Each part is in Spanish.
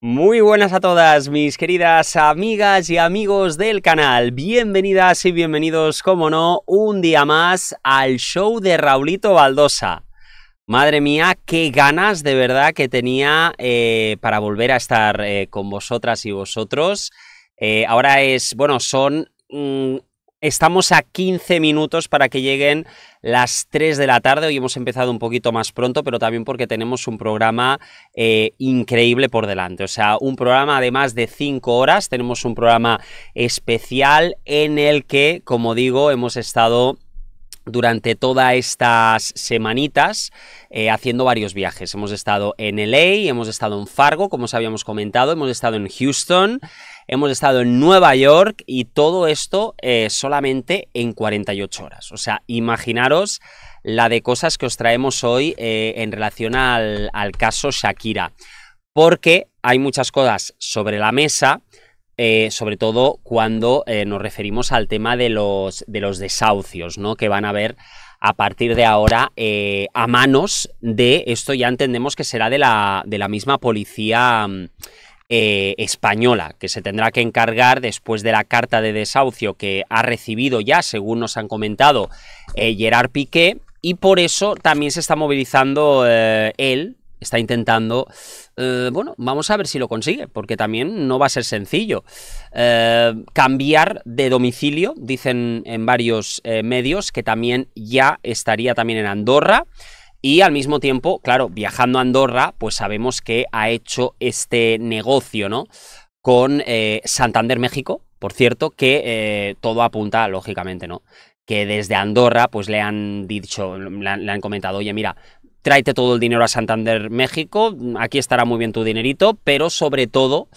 Muy buenas a todas mis queridas amigas y amigos del canal, bienvenidas y bienvenidos, como no, un día más al show de Raulito Baldosa. Madre mía, qué ganas de verdad que tenía eh, para volver a estar eh, con vosotras y vosotros. Eh, ahora es, bueno, son mm, Estamos a 15 minutos para que lleguen las 3 de la tarde. Hoy hemos empezado un poquito más pronto, pero también porque tenemos un programa eh, increíble por delante. O sea, un programa de más de 5 horas. Tenemos un programa especial en el que, como digo, hemos estado durante todas estas semanitas eh, haciendo varios viajes. Hemos estado en LA, hemos estado en Fargo, como os habíamos comentado, hemos estado en Houston, hemos estado en Nueva York y todo esto eh, solamente en 48 horas. O sea, imaginaros la de cosas que os traemos hoy eh, en relación al caso Shakira, porque hay muchas cosas sobre la mesa eh, sobre todo cuando eh, nos referimos al tema de los, de los desahucios, ¿no? que van a haber a partir de ahora eh, a manos de, esto ya entendemos que será de la, de la misma policía mm, española, que se tendrá que encargar después de la carta de desahucio que ha recibido ya, según nos han comentado, Gerard Piqué, y por eso también se está movilizando él está intentando, eh, bueno, vamos a ver si lo consigue, porque también no va a ser sencillo. Eh, cambiar de domicilio, dicen en varios eh, medios, que también ya estaría también en Andorra. Y al mismo tiempo, claro, viajando a Andorra, pues sabemos que ha hecho este negocio, ¿no? Con Santander México, por cierto, que todo apunta, lógicamente, ¿no? que desde Andorra pues le han dicho, han, le han, comentado, oye, mira, tráete todo el dinero a Santander México, aquí estará muy bien tu dinerito, pero sobre todo,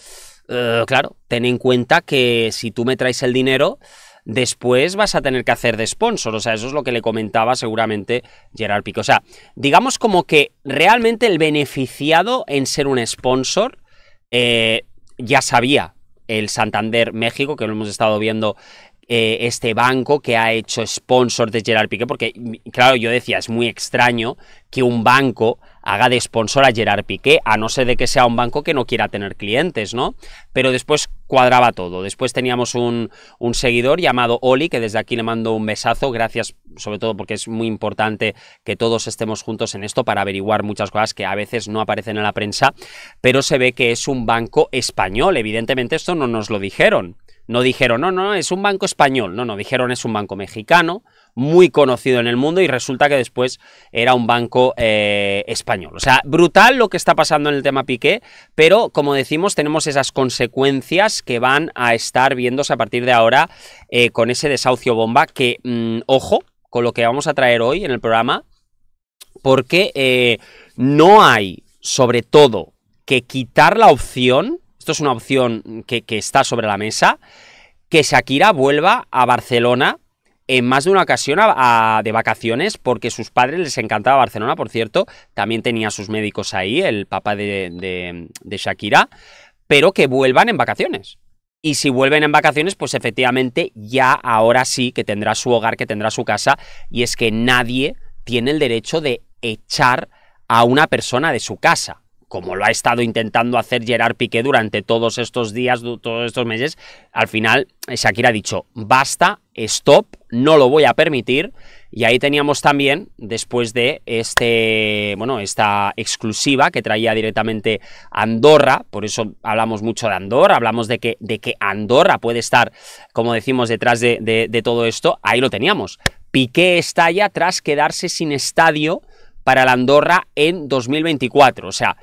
eh, claro, ten en cuenta que si tú me traes el dinero, después vas a tener que hacer de sponsor. O sea, eso es lo que le comentaba seguramente Gerard Pico. O sea, digamos como que realmente el beneficiado en ser un sponsor eh, ya sabía el Santander México, que lo hemos estado viendo eh, este banco que ha hecho sponsor de Gerard Piqué, porque claro, yo decía, es muy extraño que un banco haga de sponsor a Gerard Piqué, a no ser de que sea un banco que no quiera tener clientes, ¿no? Pero después cuadraba todo. Después teníamos un, un, seguidor llamado Oli, que desde aquí le mando un besazo, gracias sobre todo porque es muy importante que todos estemos juntos en esto para averiguar muchas cosas que a veces no aparecen en la prensa, pero se ve que es un banco español, evidentemente esto no nos lo dijeron. No dijeron, no, no, es un banco español. No, no, dijeron es un banco mexicano, muy conocido en el mundo y resulta que después era un banco eh, español. O sea, brutal lo que está pasando en el tema Piqué, pero como decimos, tenemos esas consecuencias que van a estar viéndose a partir de ahora eh, con ese desahucio bomba que, mm, ojo, con lo que vamos a traer hoy en el programa, porque eh, no hay, sobre todo, que quitar la opción esto es una opción que, está sobre la mesa, que Shakira vuelva a Barcelona en más de una ocasión de vacaciones porque sus padres les encantaba Barcelona, por cierto, también tenía sus médicos ahí, el papá de, Shakira, pero que vuelvan en vacaciones. Y si vuelven en vacaciones, pues efectivamente ya ahora sí que tendrá su hogar, que tendrá su casa, y es que nadie tiene el derecho de echar a una persona de su casa como lo ha estado intentando hacer Gerard Piqué durante todos estos días, todos estos meses, al final eh, Shakira ha dicho, basta, stop, no lo voy a permitir. Y ahí teníamos también, después de este, bueno, esta exclusiva que traía directamente Andorra, por eso hablamos mucho de Andorra, hablamos de que, de que Andorra puede estar, como decimos, detrás de, de todo esto, ahí lo teníamos. Piqué estalla tras quedarse sin estadio para la Andorra en 2024. O sea,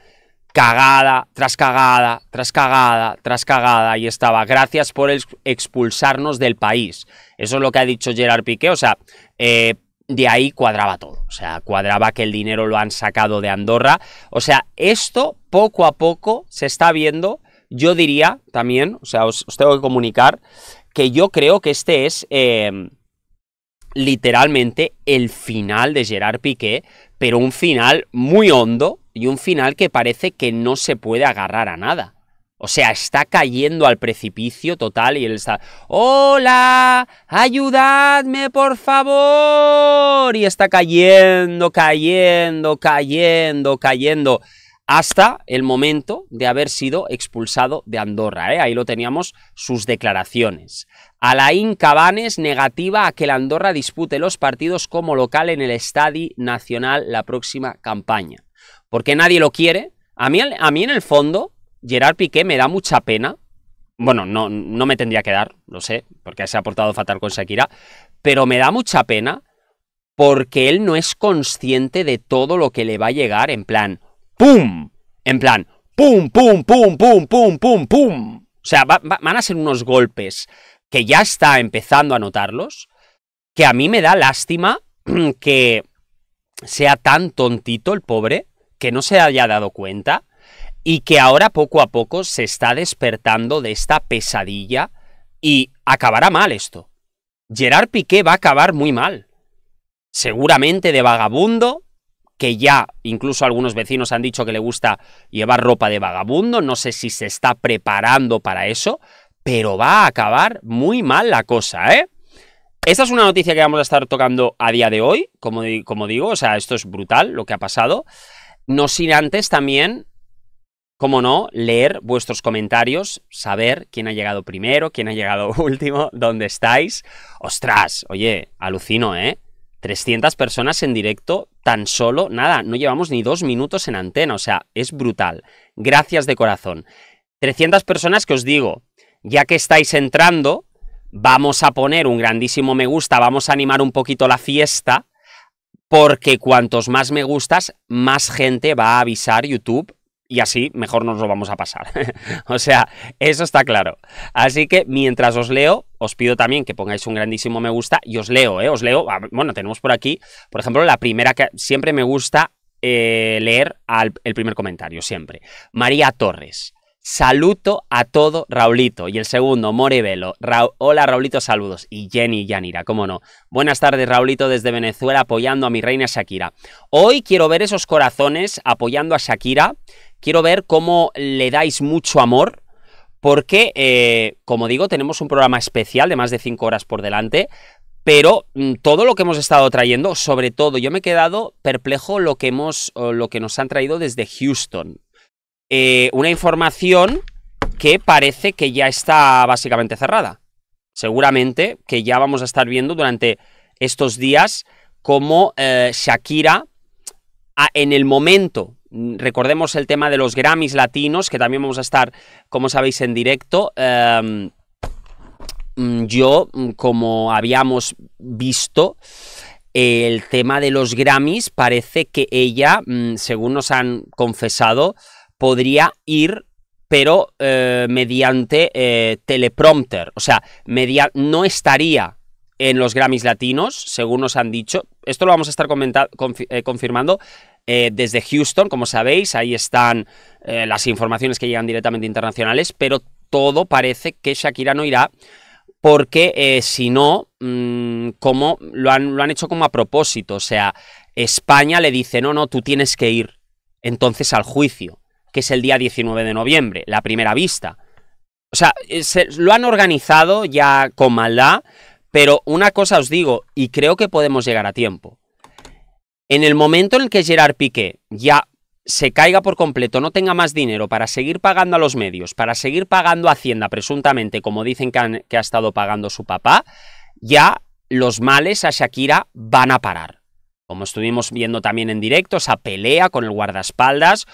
cagada tras cagada tras cagada tras cagada y estaba gracias por expulsarnos del país. Eso es lo que ha dicho Gerard Piqué, o sea, eh, de ahí cuadraba todo, o sea, cuadraba que el dinero lo han sacado de Andorra, o sea, esto poco a poco se está viendo, yo diría también, o sea, os, tengo que comunicar que yo creo que este es... Em, literalmente el final de Gerard Piqué, pero un final muy hondo, y un final que parece que no se puede agarrar a nada. O sea, está cayendo al precipicio total y él está, hola, ayudadme por favor. Y está cayendo, cayendo, cayendo, cayendo, hasta el momento de haber sido expulsado de Andorra. ¿eh? Ahí lo teníamos sus declaraciones. Alain Cabanes negativa a que la Andorra dispute los partidos como local en el Estadi Nacional la próxima campaña porque nadie lo quiere. A mí, a mí en el fondo, Gerard Piqué me da mucha pena. Bueno, no, no me tendría que dar, lo sé, porque se ha portado fatal con Shakira, pero me da mucha pena porque él no es consciente de todo lo que le va a llegar en plan, ¡pum! En plan, ¡pum, pum, pum, pum, pum, pum, pum! O sea, van a ser unos golpes que ya está empezando a notarlos, que a mí me da lástima que sea tan tontito el pobre que no se haya dado cuenta y que ahora poco a poco se está despertando de esta pesadilla y acabará mal esto. Gerard Piqué va a acabar muy mal. Seguramente de vagabundo, que ya incluso algunos vecinos han dicho que le gusta llevar ropa de vagabundo, no sé si se está preparando para eso, pero va a acabar muy mal la cosa, ¿eh? Esta es una noticia que vamos a estar tocando a día de hoy, como, como digo, o sea, esto es brutal lo que ha pasado. No sin antes también, como no, leer vuestros comentarios, saber quién ha llegado primero, quién ha llegado último, dónde estáis. Ostras, oye, alucino, ¿eh? 300 personas en directo, tan solo, nada, no llevamos ni dos minutos en antena, o sea, es brutal. Gracias de corazón. 300 personas que os digo, ya que estáis entrando, vamos a poner un grandísimo me gusta, vamos a animar un poquito la fiesta porque cuantos más me gustas, más gente va a avisar YouTube y así mejor nos lo vamos a pasar. o sea, eso está claro. Así que mientras os leo, os pido también que pongáis un grandísimo me gusta y os leo, ¿eh? Os leo. Ah, bueno, tenemos por aquí, por ejemplo, la primera que siempre me gusta eh, leer al, el primer comentario, siempre. María Torres. Saluto a todo Raulito. Y el segundo, Morevelo. Hola Raulito, saludos. Y Jenny Yanira, cómo no. Buenas tardes Raulito desde Venezuela apoyando a mi reina Shakira. Hoy quiero ver esos corazones apoyando a Shakira. Quiero ver cómo le dais mucho amor. Porque, eh, como digo, tenemos un programa especial de más de 5 horas por delante. Pero mm, todo lo que hemos estado trayendo, sobre todo, yo me he quedado perplejo lo que hemos, lo que nos han traído desde Houston. Eh, una información que parece que ya está básicamente cerrada. Seguramente que ya vamos a estar viendo durante estos días cómo eh, Shakira, en el momento, recordemos el tema de los Grammys latinos, que también vamos a estar, como sabéis, en directo. Em, mm, yo, mm, como habíamos visto, el tema de los Grammys parece que ella, mm, según nos han confesado, podría ir pero eh, mediante eh, teleprompter. O sea, media no estaría en los Grammys latinos, según nos han dicho. Esto lo vamos a estar eh, confirmando desde Houston, como sabéis. Ahí están las informaciones que llegan directamente internacionales, pero todo parece que Shakira no irá. Porque si no, mm, como lo han, lo han hecho como a propósito. O sea, España le dice, no, no, tú tienes que ir. Entonces al juicio que es el día 19 de noviembre, la primera vista. O sea, eh, lo han organizado ya con maldad, pero una cosa os digo, y creo que podemos llegar a tiempo. En el momento en el que Gerard Piqué ya se caiga por completo, no tenga más dinero para seguir pagando a los medios, para seguir pagando a Hacienda, presuntamente, como dicen que, que ha estado pagando su papá, ya los males a Shakira van a parar. Como estuvimos viendo también en directo, esa pelea con el guardaespaldas,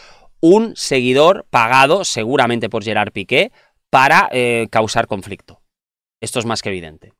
un seguidor pagado, seguramente por Gerard Piqué, para eh, causar conflicto. Esto es más que evidente.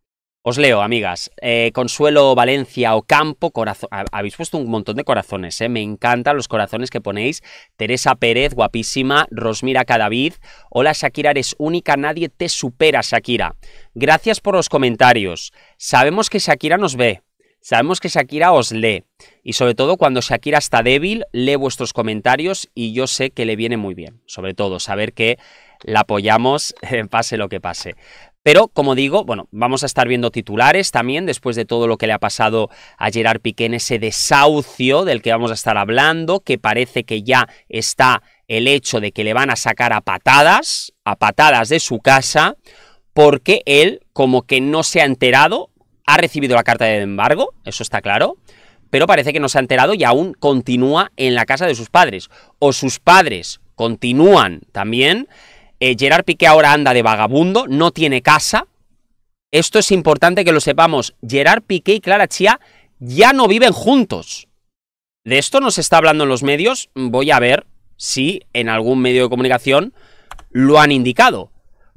Os leo, amigas. Eh, Consuelo Valencia Ocampo, corazón. Habéis puesto un montón de corazones, ¿eh? Me encantan los corazones que ponéis. Teresa Pérez, guapísima. Rosmira Cadavid. Hola, Shakira, eres única. Nadie te supera, Shakira. Gracias por los comentarios. Sabemos que Shakira nos ve. Sabemos que Shakira os lee y sobre todo cuando Shakira está débil, lee vuestros comentarios y yo sé que le viene muy bien, sobre todo saber que la apoyamos pase lo que pase. Pero, como digo, bueno, vamos a estar viendo titulares también después de todo lo que le ha pasado a Gerard Piqué en ese desahucio del que vamos a estar hablando, que parece que ya está el hecho de que le van a sacar a patadas, a patadas de su casa, porque él como que no se ha enterado ha recibido la carta de embargo, eso está claro, pero parece que no se ha enterado y aún continúa en la casa de sus padres. O sus padres continúan también. Eh, Gerard Piqué ahora anda de vagabundo, no tiene casa. Esto es importante que lo sepamos. Gerard Piqué y Clara Chía ya no viven juntos. De esto nos está hablando en los medios. Voy a ver si en algún medio de comunicación lo han indicado.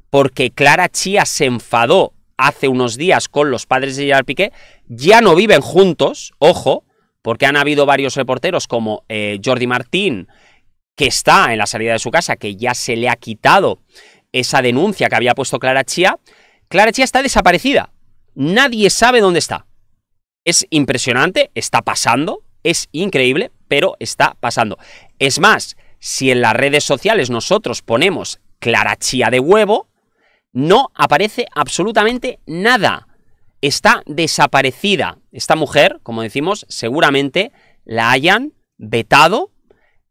Porque Clara Chía se enfadó hace unos días con los padres de Gerard Piqué, ya no viven juntos, ojo, porque han habido varios reporteros como eh, Jordi Martín, que está en la salida de su casa, que ya se le ha quitado esa denuncia que había puesto Clara Chía. Clara Chía está desaparecida. Nadie sabe dónde está. Es impresionante, está pasando, es increíble, pero está pasando. Es más, si en las redes sociales nosotros ponemos Clara Chía de huevo, no aparece absolutamente nada. Está desaparecida. Esta mujer, como decimos, seguramente la hayan vetado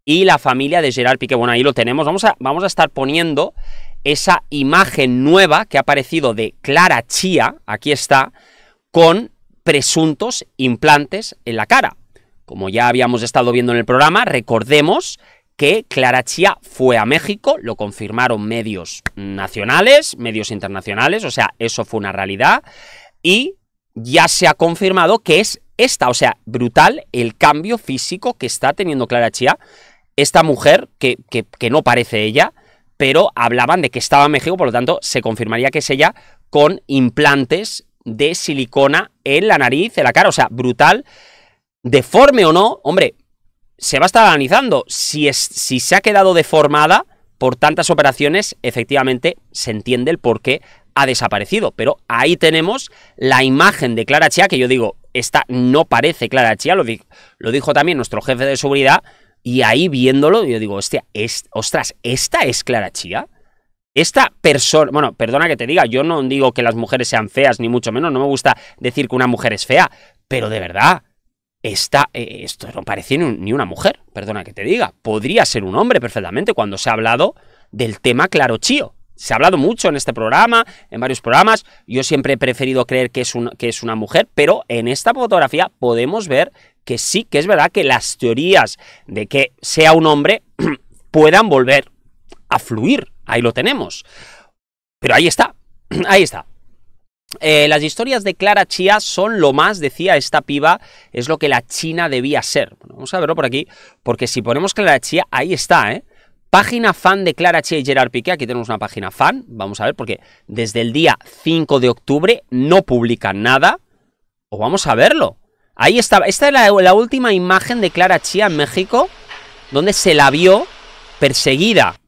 y la familia de Gerard Piqué. Bueno, ahí lo tenemos. Vamos a, vamos a estar poniendo esa imagen nueva que ha aparecido de Clara Chía, aquí está, con presuntos implantes en la cara. Como ya habíamos estado viendo en el programa, recordemos que Clara Chía fue a México, lo confirmaron medios nacionales, medios internacionales, o sea, eso fue una realidad, y ya se ha confirmado que es esta, o sea, brutal el cambio físico que está teniendo Clara Chía, esta mujer que, que no parece ella, pero hablaban de que estaba en México, por lo tanto, se confirmaría que es ella con implantes de silicona en la nariz, en la cara, o sea, brutal. Deforme o no, hombre, se va a estar analizando. Si, si se ha quedado deformada por tantas operaciones, efectivamente se entiende el por qué ha desaparecido. Pero ahí tenemos la imagen de Clara Chía, que yo digo, esta no parece Clara Chía, lo, dijo también nuestro jefe de seguridad, y ahí viéndolo, yo digo, hostia, es, ostras, ¿esta es Clara Chía? Esta persona, bueno, perdona que te diga, yo no digo que las mujeres sean feas, ni mucho menos, no me gusta decir que una mujer es fea, pero de verdad, Está, eh, esto no parece ni una mujer, perdona que te diga. Podría ser un hombre perfectamente cuando se ha hablado del tema claro chío. Se ha hablado mucho en este programa, en varios programas. Yo siempre he preferido creer que es una mujer, pero en esta fotografía podemos ver que sí, que es verdad que las teorías de que sea un hombre puedan volver a fluir. Ahí lo tenemos. Pero ahí está, ahí está. Eh, las historias de Clara Chía son lo más, decía esta piba, es lo que la China debía ser. vamos a verlo por aquí, porque si ponemos Clara Chía, ahí está, ¿eh? Página fan de Clara Chía y Gerard Piqué, aquí tenemos una página fan, vamos a ver, porque desde el día 5 de octubre no publican nada, o vamos a verlo. Ahí está, esta es la, la última imagen de Clara Chía en México, donde se la vio perseguida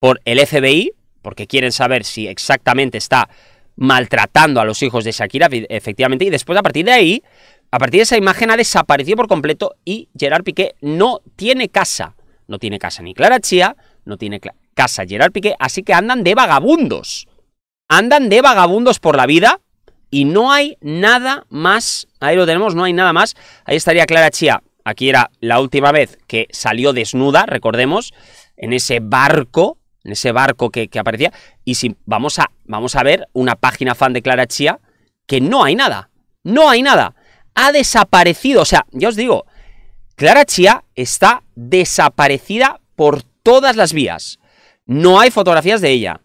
por el FBI, porque quieren saber si exactamente está maltratando a los hijos de Shakira, efectivamente, y después a partir de ahí, a partir de esa imagen ha desaparecido por completo y Gerard Piqué no tiene casa. No tiene casa ni Clara Chía, no tiene casa Gerard Piqué, así que andan de vagabundos. Andan de vagabundos por la vida y no hay nada más. Ahí lo tenemos, no hay nada más. Ahí estaría Clara Chía. Aquí era la última vez que salió desnuda, recordemos, en ese barco en ese barco que, aparecía. Y si vamos a, vamos a ver una página fan de Clara Chía, que no hay nada. No hay nada. Ha desaparecido. O sea, ya os digo, Clara Chía está desaparecida por todas las vías. No hay fotografías de ella.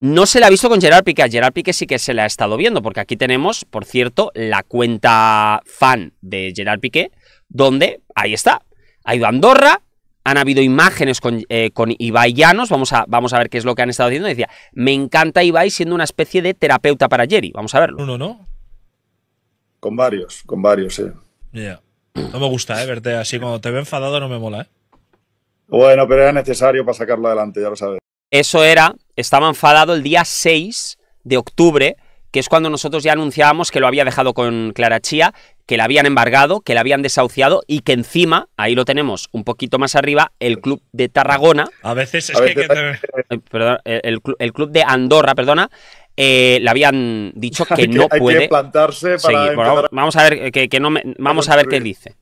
No se la ha visto con Gerard Piqué. Gerard Piqué sí que se la ha estado viendo, porque aquí tenemos, por cierto, la cuenta fan de Gerard Piqué, donde ahí está. Ha ido a Andorra, han habido imágenes eh, con, Ibai Llanos, vamos a, vamos a ver qué es lo que han estado haciendo. Decía, me encanta Ibai siendo una especie de terapeuta para Jerry. Vamos a verlo. Uno, ¿no? Con varios, con varios, eh. Ya. No me gusta, ¿eh? Verte así cuando te veo enfadado no me mola, ¿eh? Bueno, pero era necesario para sacarlo adelante, ya lo sabes. Eso era, estaba enfadado el día 6 de octubre que es cuando nosotros ya anunciábamos que lo había dejado con Clara Chía, que la habían embargado, que la habían desahuciado y que encima, ahí lo tenemos un poquito más arriba, el club de Tarragona. A veces es que. el, club de Andorra, perdona. Eh, le habían dicho que, no puede. plantarse para vamos a ver, que, no vamos a ver qué dice.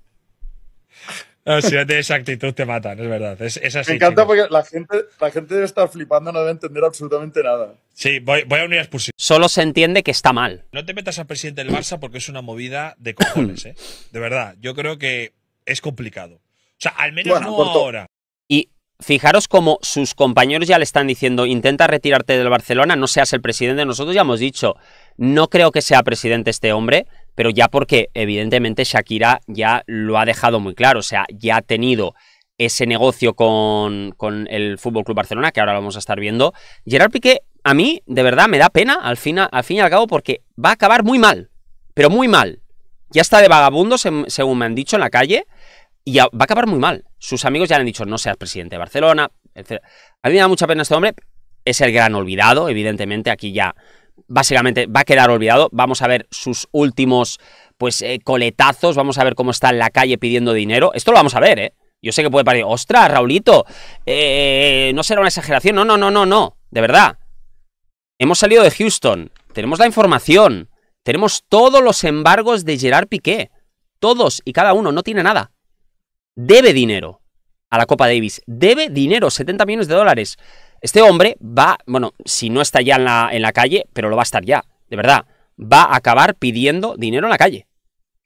No, si no tienes actitud te matan, es verdad. Me encanta porque la gente, la gente debe estar flipando, no debe entender absolutamente nada. Sí, voy, a unir a expulsión. Solo se entiende que está mal. No te metas al presidente del Barça porque es una movida de cojones, ¿eh? De verdad, yo creo que es complicado. O sea, al menos no ahora. Y fijaros cómo sus compañeros ya le están diciendo, intenta retirarte del Barcelona, no seas el presidente. Nosotros ya hemos dicho, no creo que sea presidente este hombre, pero ya porque evidentemente Shakira ya lo ha dejado muy claro, o sea, ya ha tenido ese negocio con, el Fútbol Club Barcelona, que ahora lo vamos a estar viendo. Gerard Piqué, a mí, de verdad, me da pena al, fin, al fin y al cabo, porque va a acabar muy mal, pero muy mal. Ya está de vagabundo, según me han dicho en la calle, y va a acabar muy mal. Sus amigos ya le han dicho, no seas presidente de Barcelona, etc. A mí me da mucha pena este hombre, es el gran olvidado, evidentemente, aquí ya básicamente va a quedar olvidado. Vamos a ver sus últimos pues eh, coletazos, vamos a ver cómo está en la calle pidiendo dinero. Esto lo vamos a ver, ¿eh? Yo sé que puede parecer, ostras, Raulito, eh, no será una exageración. No, no, no, no, no, de verdad. Hemos salido de Houston, tenemos la información, tenemos todos los embargos de Gerard Piqué. Todos y cada uno, no tiene nada. Debe dinero a la Copa Davis. Debe dinero, 70 millones de dólares. Este hombre va, bueno, si no está ya en la, en la calle, pero lo va a estar ya, de verdad, va a acabar pidiendo dinero en la calle.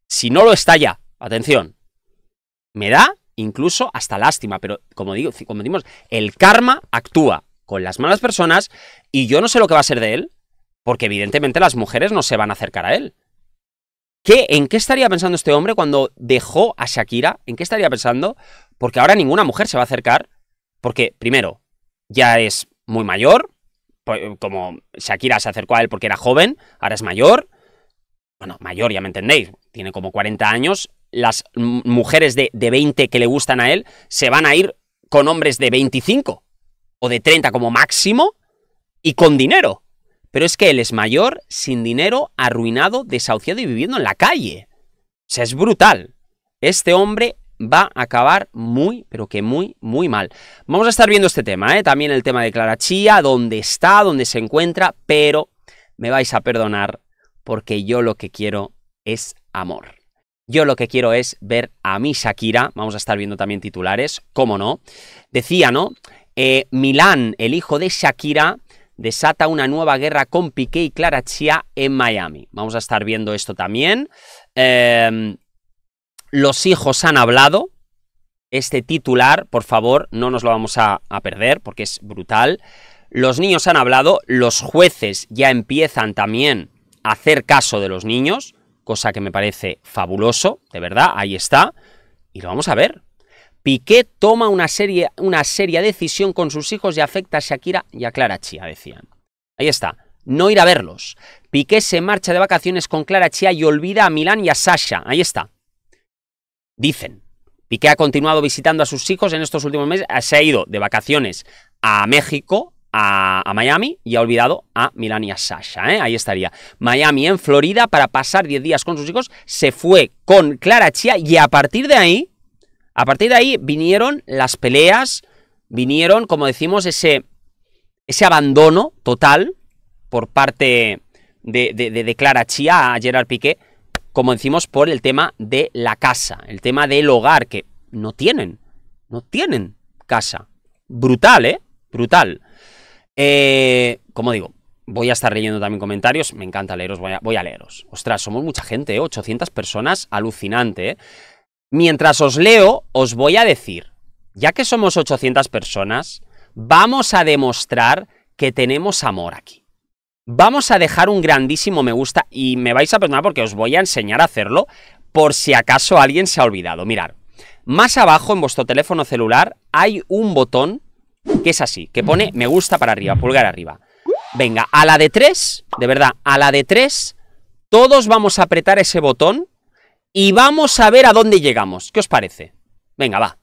Si no lo está ya, atención, me da incluso hasta lástima, pero como digo, como decimos, el karma actúa con las malas personas y yo no sé lo que va a ser de él, porque evidentemente las mujeres no se van a acercar a él. ¿Qué, ¿En qué estaría pensando este hombre cuando dejó a Shakira? ¿En qué estaría pensando porque ahora ninguna mujer se va a acercar, porque primero, ya es muy mayor, pues, como Shakira se acercó a él porque era joven, ahora es mayor, bueno, mayor, ya me entendéis, tiene como 40 años, las mujeres de, 20 que le gustan a él se van a ir con hombres de 25 o de 30 como máximo y con dinero. Pero es que él es mayor, sin dinero, arruinado, desahuciado y viviendo en la calle. O sea, es brutal. Este hombre va a acabar muy, pero que muy, muy mal. Vamos a estar viendo este tema, ¿eh? también el tema de Clara Chía, dónde está, dónde se encuentra, pero me vais a perdonar porque yo lo que quiero es amor. Yo lo que quiero es ver a mi Shakira, vamos a estar viendo también titulares, cómo no. Decía, ¿no? Eh, Milán, el hijo de Shakira, desata una nueva guerra con Piqué y Clara Chía en Miami. Vamos a estar viendo esto también. Eh, los hijos han hablado. Este titular, por favor, no nos lo vamos a, perder porque es brutal. Los niños han hablado, los jueces ya empiezan también a hacer caso de los niños, cosa que me parece fabuloso, de verdad, ahí está. Y lo vamos a ver. Piqué toma una, serie, una seria decisión con sus hijos y afecta a Shakira y a Clara Chía, decían. Ahí está, no ir a verlos. Piqué se marcha de vacaciones con Clara Chía y olvida a Milán y a Sasha, ahí está. Dicen. Piqué ha continuado visitando a sus hijos en estos últimos meses. Se ha ido de vacaciones a México, a, Miami y ha olvidado a Milania Sasha. ¿eh? Ahí estaría. Miami en Florida para pasar 10 días con sus hijos. Se fue con Clara Chia, y a partir de ahí, a partir de ahí vinieron las peleas, vinieron, como decimos, ese, ese abandono total por parte de, de, Clara Chia a Gerard Piqué como decimos, por el tema de la casa, el tema del hogar, que no tienen, no tienen casa. Brutal, ¿eh? Brutal. Eh, como digo, voy a estar leyendo también comentarios, me encanta leeros, voy a, leeros. Ostras, somos mucha gente, ¿eh? 800 personas, alucinante. ¿eh? Mientras os leo, os voy a decir, ya que somos 800 personas, vamos a demostrar que tenemos amor aquí. Vamos a dejar un grandísimo me gusta y me vais a perdonar porque os voy a enseñar a hacerlo por si acaso alguien se ha olvidado. Mirar, más abajo en vuestro teléfono celular hay un botón que es así, que pone me gusta para arriba, pulgar arriba. Venga, a la de tres, de verdad, a la de tres, todos vamos a apretar ese botón y vamos a ver a dónde llegamos. ¿Qué os parece? Venga, va.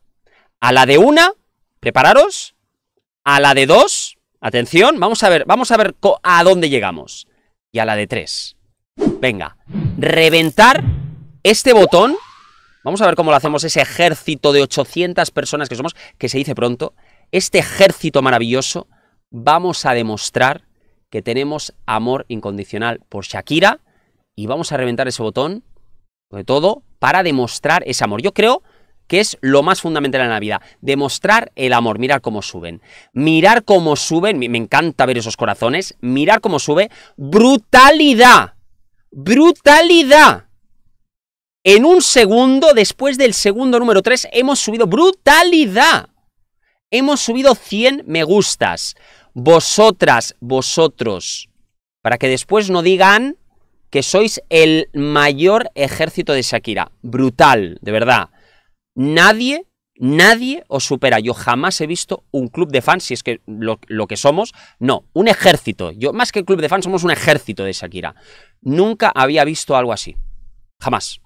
A la de una, prepararos. A la de dos, Atención, vamos a ver, vamos a ver a dónde llegamos. Y a la de 3. Venga, reventar este botón. Vamos a ver cómo lo hacemos, ese ejército de 800 personas que somos, que se dice pronto. Este ejército maravilloso, vamos a demostrar que tenemos amor incondicional por Shakira y vamos a reventar ese botón, sobre todo, para demostrar ese amor. Yo creo que es lo más fundamental en la vida, demostrar el amor, mirar cómo suben, mirar cómo suben, me encanta ver esos corazones, mirar cómo sube, brutalidad, brutalidad. En un segundo, después del segundo número 3, hemos subido brutalidad. Hemos subido 100 me gustas. Vosotras, vosotros. Para que después no digan que sois el mayor ejército de Shakira. Brutal, de verdad. Nadie, nadie os supera. Yo jamás he visto un club de fans, si es que lo, que somos, no, un ejército. Yo, más que club de fans, somos un ejército de Shakira. Nunca había visto algo así. Jamás.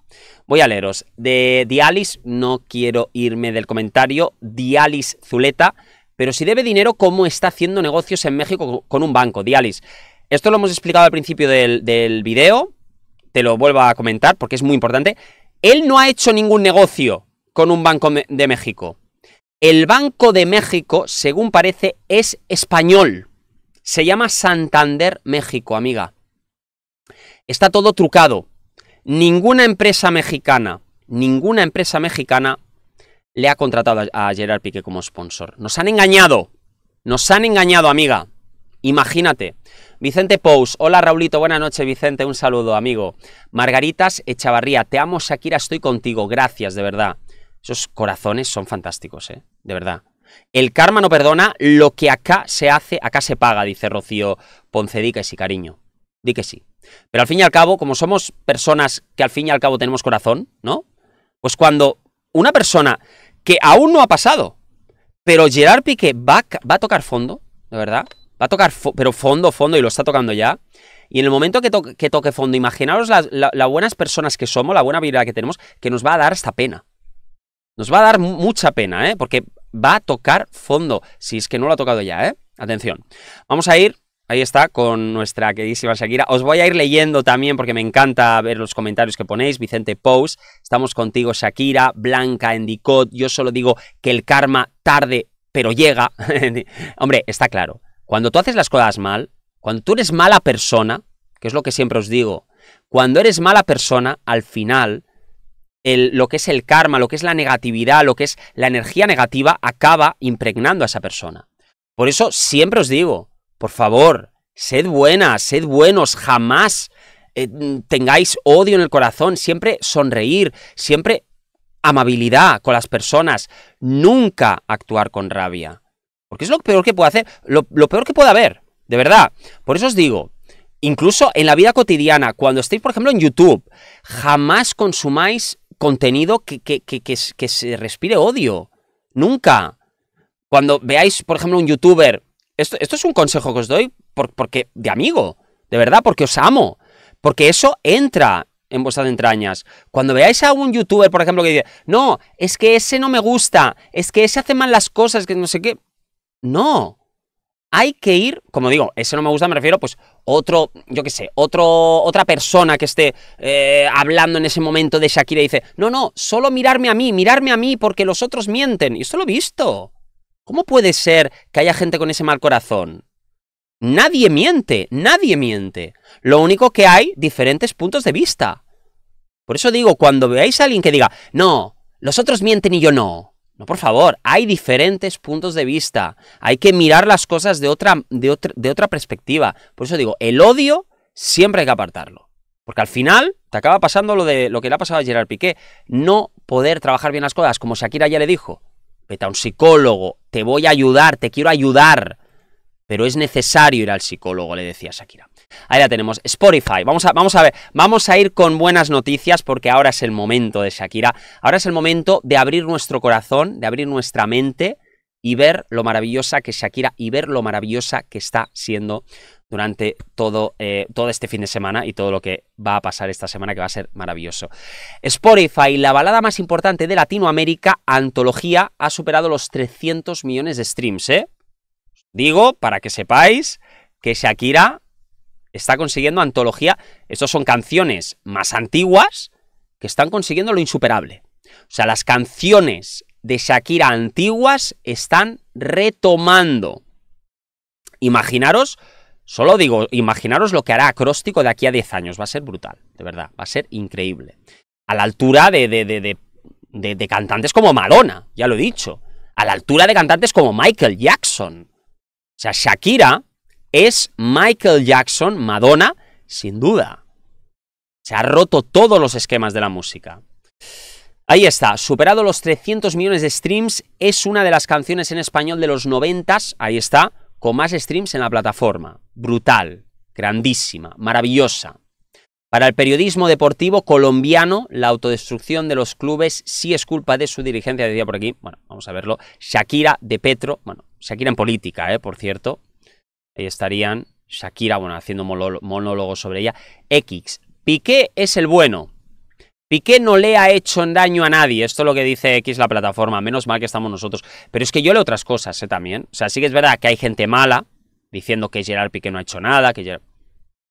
Voy a leeros. De Dialis, no quiero irme del comentario. Dialis Zuleta. Pero si debe dinero, ¿cómo está haciendo negocios en México con un banco? Dialis. Esto lo hemos explicado al principio del, del video. Te lo vuelvo a comentar porque es muy importante. Él no ha hecho ningún negocio con un Banco de México. El Banco de México, según parece, es español. Se llama Santander México, amiga. Está todo trucado. Ninguna empresa mexicana, ninguna empresa mexicana le ha contratado a Gerard Piqué como sponsor. Nos han engañado. Nos han engañado, amiga. Imagínate. Vicente Pous, hola Raulito, buenas noches Vicente, un saludo amigo. Margaritas Echavarría, te amo Shakira, estoy contigo, gracias de verdad. Esos corazones son fantásticos, ¿eh? De verdad. El karma no perdona, lo que acá se hace, acá se paga, dice Rocío Ponce. Di que sí, cariño. Di que sí. Pero al fin y al cabo, como somos personas que al fin y al cabo tenemos corazón, ¿no? Pues cuando una persona que aún no ha pasado, pero Gerard Piqué va, va a tocar fondo, de verdad, va a tocar, pero fondo, fondo, y lo está tocando ya. Y en el momento que, toque fondo, imaginaros las buenas personas que somos, la buena vida que tenemos, que nos va a dar esta pena. Nos va a dar mucha pena, ¿eh? Porque va a tocar fondo, si es que no lo ha tocado ya, ¿eh? Atención. Vamos a ir Ahí está, con nuestra queridísima Shakira. Os voy a ir leyendo también porque me encanta ver los comentarios que ponéis. Vicente Pous, estamos contigo, Shakira, Blanca, Endicott. Yo solo digo que el karma tarde, pero llega. Hombre, está claro. Cuando tú haces las cosas mal, cuando tú eres mala persona, que es lo que siempre os digo, cuando eres mala persona, al final lo que es el karma, lo que es la negatividad, lo que es la energía negativa, acaba impregnando a esa persona. Por eso siempre os digo, por favor, sed buenas, sed buenos, jamás eh, tengáis odio en el corazón, siempre sonreír, siempre amabilidad con las personas, nunca actuar con rabia. Porque es lo peor que puedo hacer, lo, peor que puede haber, de verdad. Por eso os digo, incluso en la vida cotidiana, cuando estéis, por ejemplo, en YouTube, jamás consumáis contenido que, que, que, que, se respire odio. Nunca. Cuando veáis, por ejemplo, un youtuber, esto, esto es un consejo que os doy por, porque de amigo, de verdad, porque os amo, porque eso entra en vuestras entrañas. Cuando veáis a un youtuber, por ejemplo, que dice, no, es que ese no me gusta, es que ese hace mal las cosas, que no sé qué. No, hay que ir, como digo, ese no me gusta, me refiero, pues otro, yo qué sé, otro, otra persona que esté eh, hablando en ese momento de Shakira y dice, no, no, solo mirarme a mí, mirarme a mí porque los otros mienten. Y esto lo he visto. ¿Cómo puede ser que haya gente con ese mal corazón? Nadie miente, nadie miente. Lo único que hay, diferentes puntos de vista. Por eso digo, cuando veáis a alguien que diga, no, los otros mienten y yo no, no, por favor, hay diferentes puntos de vista. Hay que mirar las cosas de otra, de, otra, perspectiva. Por eso digo, el odio siempre hay que apartarlo. Porque al final te acaba pasando lo de lo que le ha pasado a Gerard Piqué. No poder trabajar bien las cosas, como Shakira ya le dijo. Vete a un psicólogo, te voy a ayudar, te quiero ayudar pero es necesario ir al psicólogo, le decía Shakira. Ahí la tenemos, Spotify. Vamos a, vamos a ver, vamos a ir con buenas noticias porque ahora es el momento de Shakira. Ahora es el momento de abrir nuestro corazón, de abrir nuestra mente y ver lo maravillosa que Shakira y ver lo maravillosa que está siendo durante todo, eh, todo este fin de semana y todo lo que va a pasar esta semana, que va a ser maravilloso. Spotify, la balada más importante de Latinoamérica, Antología, ha superado los 300 millones de streams, ¿eh? Digo, para que sepáis que Shakira está consiguiendo antología. Estas son canciones más antiguas que están consiguiendo lo insuperable. O sea, las canciones de Shakira antiguas están retomando. Imaginaros, solo digo, imaginaros lo que hará acróstico de aquí a 10 años. Va a ser brutal, de verdad, va a ser increíble. A la altura de, de, de, de cantantes como Madonna, ya lo he dicho. A la altura de cantantes como Michael Jackson. O sea, Shakira es Michael Jackson, Madonna, sin duda. Se ha roto todos los esquemas de la música. Ahí está, superado los 300 millones de streams, es una de las canciones en español de los 90, ahí está, con más streams en la plataforma. Brutal, grandísima, maravillosa. Para el periodismo deportivo colombiano, la autodestrucción de los clubes sí es culpa de su dirigencia, decía por aquí, bueno, vamos a verlo, Shakira de Petro, bueno, Shakira en política, eh, por cierto. Ahí estarían Shakira, bueno, haciendo monólogos sobre ella. X. Piqué es el bueno. Piqué no le ha hecho daño a nadie. Esto es lo que dice X la plataforma. Menos mal que estamos nosotros. Pero es que yo leo otras cosas ¿eh? también. O sea, sí que es verdad que hay gente mala diciendo que Gerard Piqué no ha hecho nada. Que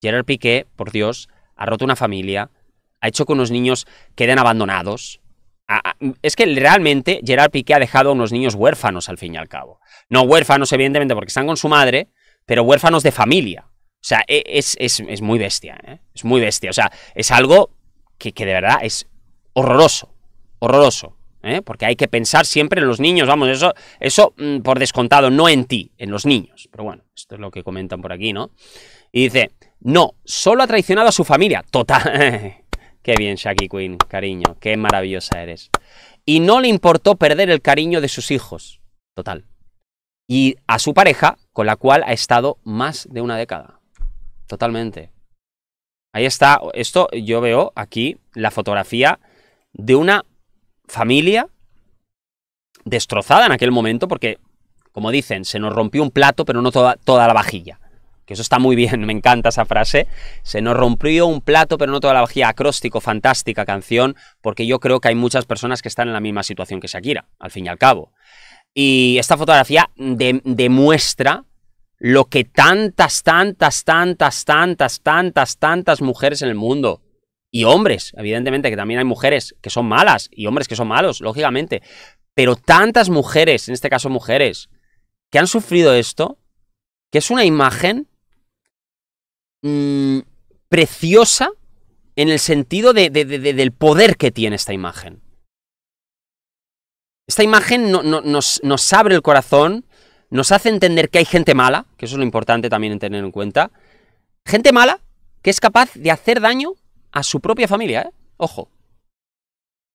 Gerard Piqué, por Dios, ha roto una familia. Ha hecho que unos niños queden abandonados es que realmente Gerard Piqué ha dejado a unos niños huérfanos al fin y al cabo. No huérfanos, evidentemente, porque están con su madre, pero huérfanos de familia. O sea, e, es, muy bestia, ¿eh? Es muy bestia. O sea, es algo que, de verdad es horroroso. Horroroso. ¿eh? Porque hay que pensar siempre en los niños. Vamos, eso, eso mm, por descontado, no en ti, en los niños. Pero bueno, esto es lo que comentan por aquí, ¿no? Y dice, no, solo ha traicionado a su familia. Total. Qué bien, Shaki Queen, cariño, qué maravillosa eres. Y no le importó perder el cariño de sus hijos, total. Y a su pareja, con la cual ha estado más de una década. Totalmente. Ahí está, esto yo veo aquí la fotografía de una familia destrozada en aquel momento porque, como dicen, se nos rompió un plato, pero no toda, toda la vajilla que eso está muy bien, me encanta esa frase. Se nos rompió un plato, pero no toda la vajilla. Acróstico, fantástica canción, porque yo creo que hay muchas personas que están en la misma situación que Shakira, al fin y al cabo. Y esta fotografía demuestra lo que tantas, tantas, tantas, tantas, tantas, tantas mujeres en el mundo. Y hombres, evidentemente, que también hay mujeres que son malas y hombres que son malos, lógicamente. Pero tantas mujeres, en este caso mujeres, que han sufrido esto, que es una imagen Mm, preciosa en el sentido del poder que tiene esta imagen. Esta imagen nos, nos abre el corazón, nos hace entender que hay gente mala, que eso es lo importante también en tener en cuenta. Gente mala que es capaz de hacer daño a su propia familia, ¿eh? Ojo.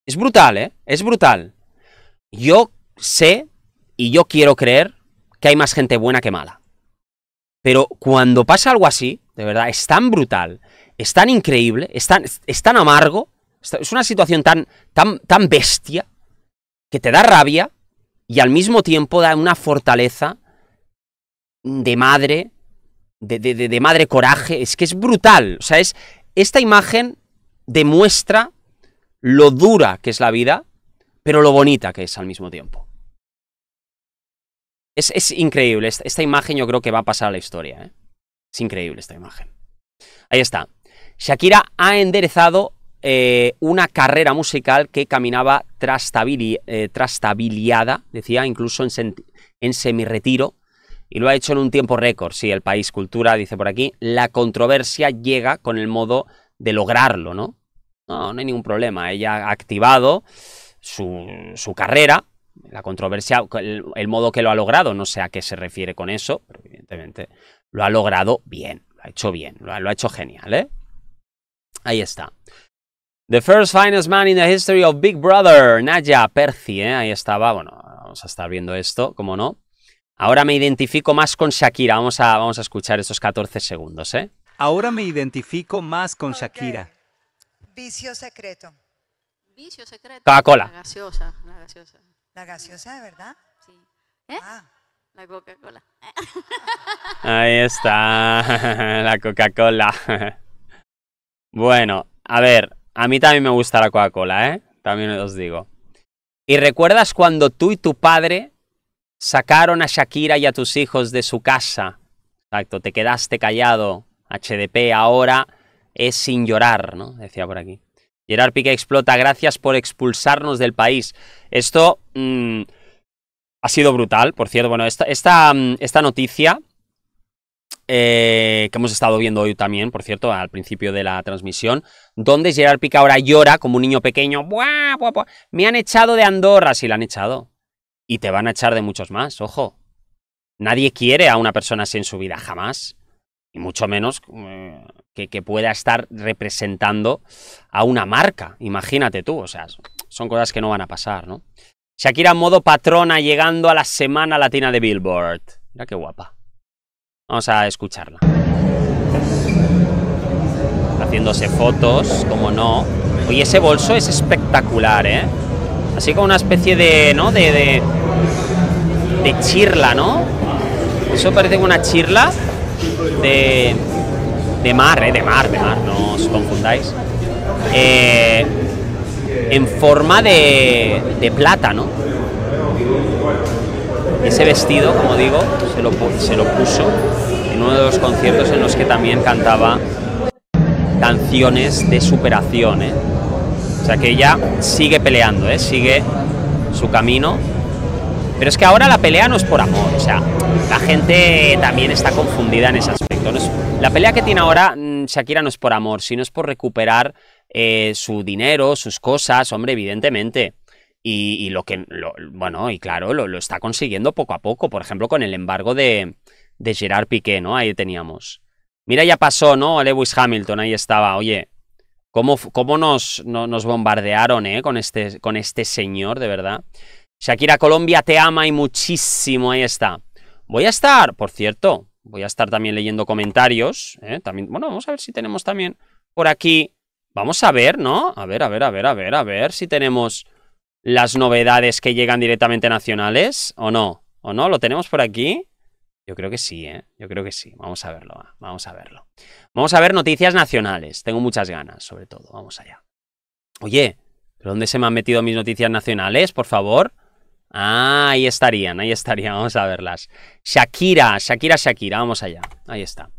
Es brutal, ¿eh? Es brutal. Yo sé y yo quiero creer que hay más gente buena que mala. Pero cuando pasa algo así, de verdad, es tan brutal, es tan increíble, es tan, es tan amargo, es una situación tan, tan, tan bestia que te da rabia y al mismo tiempo da una fortaleza de madre, de, de, madre coraje. Es que es brutal. O sea, es, esta imagen demuestra lo dura que es la vida, pero lo bonita que es al mismo tiempo. Es, increíble. Esta, imagen yo creo que va a pasar a la historia. ¿eh? Es increíble esta imagen. Ahí está. Shakira ha enderezado eh, una carrera musical que caminaba trastabili eh, trastabiliada, decía, incluso en, en semirretiro. Y lo ha hecho en un tiempo récord. Sí, el país cultura dice por aquí. La controversia llega con el modo de lograrlo, ¿no? No, no hay ningún problema. Ella ha activado su, su carrera la controversia, el, modo que lo ha logrado, no sé a qué se refiere con eso, pero evidentemente lo ha logrado bien, lo ha hecho bien, lo ha, hecho genial, ¿eh? Ahí está. The first finest man in the history of Big Brother, Naya Percy, ¿eh? Ahí estaba, bueno, vamos a estar viendo esto, como no. Ahora me identifico más con Shakira, vamos a, vamos a escuchar esos 14 segundos, ¿eh? Ahora me identifico más con Shakira. Vicio secreto. Vicio secreto. Coca-Cola. gaseosa. La gaseosa, de verdad. Sí. ¿Eh? Ah. La Coca-Cola. Ahí está, la Coca-Cola. Bueno, a ver, a mí también me gusta la Coca-Cola, ¿eh? También os digo. ¿Y recuerdas cuando tú y tu padre sacaron a Shakira y a tus hijos de su casa? Exacto, te quedaste callado. HDP ahora es sin llorar, ¿no? Decía por aquí. Gerard Piqué explota, gracias por expulsarnos del país. Esto mm, ha sido brutal, por cierto. Bueno, esta, esta, mm, noticia eh, que hemos estado viendo hoy también, por cierto, al principio de la transmisión, donde Gerard Piqué ahora llora como un niño pequeño. Me han echado de Andorra, si la han echado. Y te van a echar de muchos más, ojo. Nadie quiere a una persona así en su vida, jamás y mucho menos eh, que, pueda estar representando a una marca, imagínate tú, o sea, son cosas que no van a pasar, ¿no? Shakira modo patrona llegando a la Semana Latina de Billboard. Mira qué guapa. Vamos a escucharla. Haciéndose fotos, como no. Oye, ese bolso es espectacular, ¿eh? Así como una especie de, ¿no? De, de, de chirla, ¿no? Eso parece una chirla de, mar, eh, de mar, de mar, no os confundáis, eh, en forma de, de plátano. Ese vestido, como digo, se lo, puso en uno de los conciertos en los que también cantaba canciones de superación. Eh. O sea que ella sigue peleando, sigue su camino pero es que ahora la pelea no es por amor, o sea, la gente también está confundida en ese aspecto. la pelea que tiene ahora mm, Shakira no es por amor, sino es por recuperar eh, su dinero, sus cosas, hombre, evidentemente. Y, lo que, bueno, y claro, lo, está consiguiendo poco a poco, por ejemplo, con el embargo de, de Gerard Piqué, ¿no? Ahí teníamos. Mira, ya pasó, ¿no? Lewis Hamilton, ahí estaba, oye, ¿Cómo, cómo nos, nos, bombardearon eh, con, este, con este señor, de verdad? Shakira Colombia te ama y muchísimo, ahí está. Voy a estar, por cierto, voy a estar también leyendo comentarios. ¿eh? También, bueno, vamos a ver si tenemos también por aquí. Vamos a ver, ¿no? A ver, a ver, a ver, a ver, a ver si tenemos las novedades que llegan directamente nacionales o no. ¿O no? ¿Lo tenemos por aquí? Yo creo que sí, ¿eh? Yo creo que sí. Vamos a verlo, vamos a verlo. Vamos a ver noticias nacionales. Tengo muchas ganas, sobre todo. Vamos allá. Oye, ¿pero dónde se me han metido mis noticias nacionales? Por favor. Ah, ahí estarían, ahí estarían, vamos a verlas. Shakira, Shakira, Shakira, vamos allá, ahí está.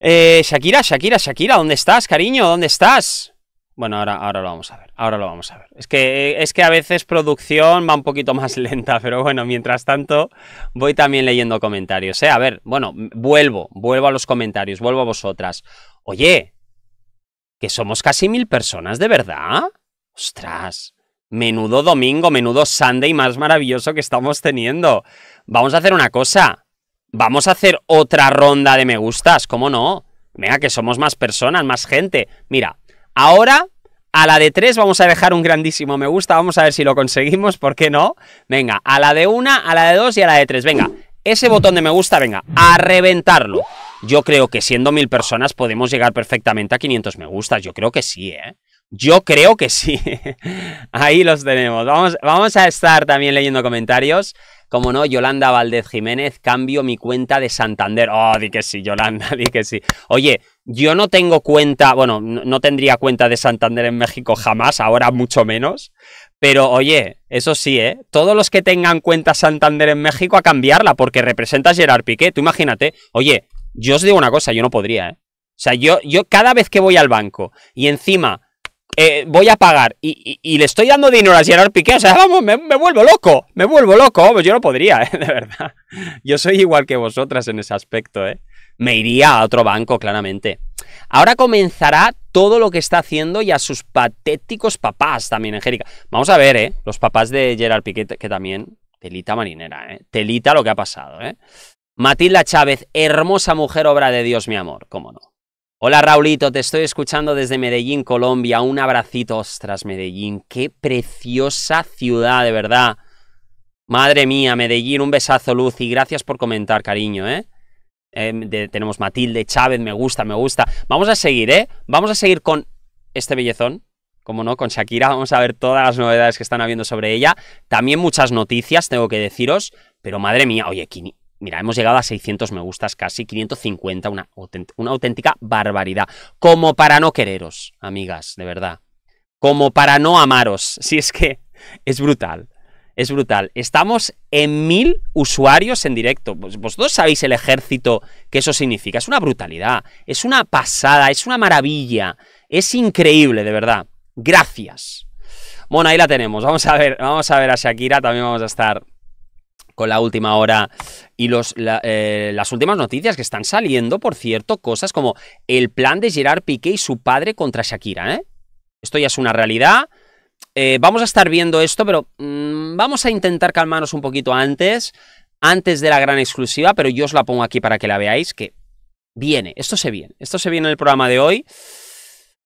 Eh, Shakira, Shakira, Shakira, ¿dónde estás, cariño? ¿Dónde estás? Bueno, ahora, ahora lo vamos a ver, ahora lo vamos a ver. Es que, es que a veces producción va un poquito más lenta, pero bueno, mientras tanto voy también leyendo comentarios. ¿eh? A ver, bueno, vuelvo, vuelvo a los comentarios, vuelvo a vosotras. Oye, que somos casi mil personas, ¿de verdad? Ostras, Menudo domingo, menudo Sunday más maravilloso que estamos teniendo. Vamos a hacer una cosa. Vamos a hacer otra ronda de me gustas, ¿cómo no? Venga, que somos más personas, más gente. Mira, ahora a la de tres vamos a dejar un grandísimo me gusta. Vamos a ver si lo conseguimos, ¿por qué no? Venga, a la de una, a la de dos y a la de tres. Venga, ese botón de me gusta, venga, a reventarlo. Yo creo que siendo mil personas podemos llegar perfectamente a 500 me gustas. Yo creo que sí, ¿eh? Yo creo que sí. Ahí los tenemos. Vamos, vamos a estar también leyendo comentarios. Como no, Yolanda Valdez Jiménez, cambio mi cuenta de Santander. Oh, di que sí, Yolanda, di que sí. Oye, yo no tengo cuenta, bueno, no tendría cuenta de Santander en México jamás, ahora mucho menos. Pero oye, eso sí, ¿eh? Todos los que tengan cuenta Santander en México a cambiarla, porque representas Gerard Piqué. Tú imagínate, oye, yo os digo una cosa, yo no podría, ¿eh? O sea, yo, yo cada vez que voy al banco y encima eh, voy a pagar y, le estoy dando dinero a Gerard Piqué, o sea, vamos, me, vuelvo loco, me vuelvo loco, pues yo no podría, eh, de verdad. Yo soy igual que vosotras en ese aspecto, ¿eh? Me iría a otro banco, claramente. Ahora comenzará todo lo que está haciendo y a sus patéticos papás también, Angélica. Vamos a ver, ¿eh? Los papás de Gerard Piqué, que también, telita marinera, ¿eh? Telita lo que ha pasado, ¿eh? Matilda Chávez, hermosa mujer, obra de Dios, mi amor, cómo no. Hola Raulito, te estoy escuchando desde Medellín, Colombia. Un abracito, ostras, Medellín. Qué preciosa ciudad, de verdad. Madre mía, Medellín, un besazo, Luz, y gracias por comentar, cariño, ¿eh? Em, tenemos Matilde, Chávez, me gusta, me gusta. Vamos a seguir, ¿eh? Vamos a seguir con este bellezón, como no, con Shakira. Vamos a ver todas las novedades que están habiendo sobre ella. También muchas noticias, tengo que deciros. Pero madre mía, oye, Kini, Mira, hemos llegado a 600 me gustas, casi 550, una, una auténtica barbaridad. Como para no quereros, amigas, de verdad. Como para no amaros. Si es que es brutal. Es brutal. Estamos en mil usuarios en directo. Vosotros sabéis el ejército que eso significa. Es una brutalidad. Es una pasada. Es una maravilla. Es increíble, de verdad. Gracias. Bueno, ahí la tenemos. Vamos a ver, vamos a ver a Shakira. También vamos a estar con la última hora y los, eh, las últimas noticias que están saliendo, por cierto, cosas como el plan de Gerard Piqué y su padre contra Shakira. ¿eh? Esto ya es una realidad. Eh, vamos a estar viendo esto, pero mm, vamos a intentar calmarnos un poquito antes, antes de la gran exclusiva, pero yo os la pongo aquí para que la veáis, que viene, esto se viene, esto se viene en el programa de hoy,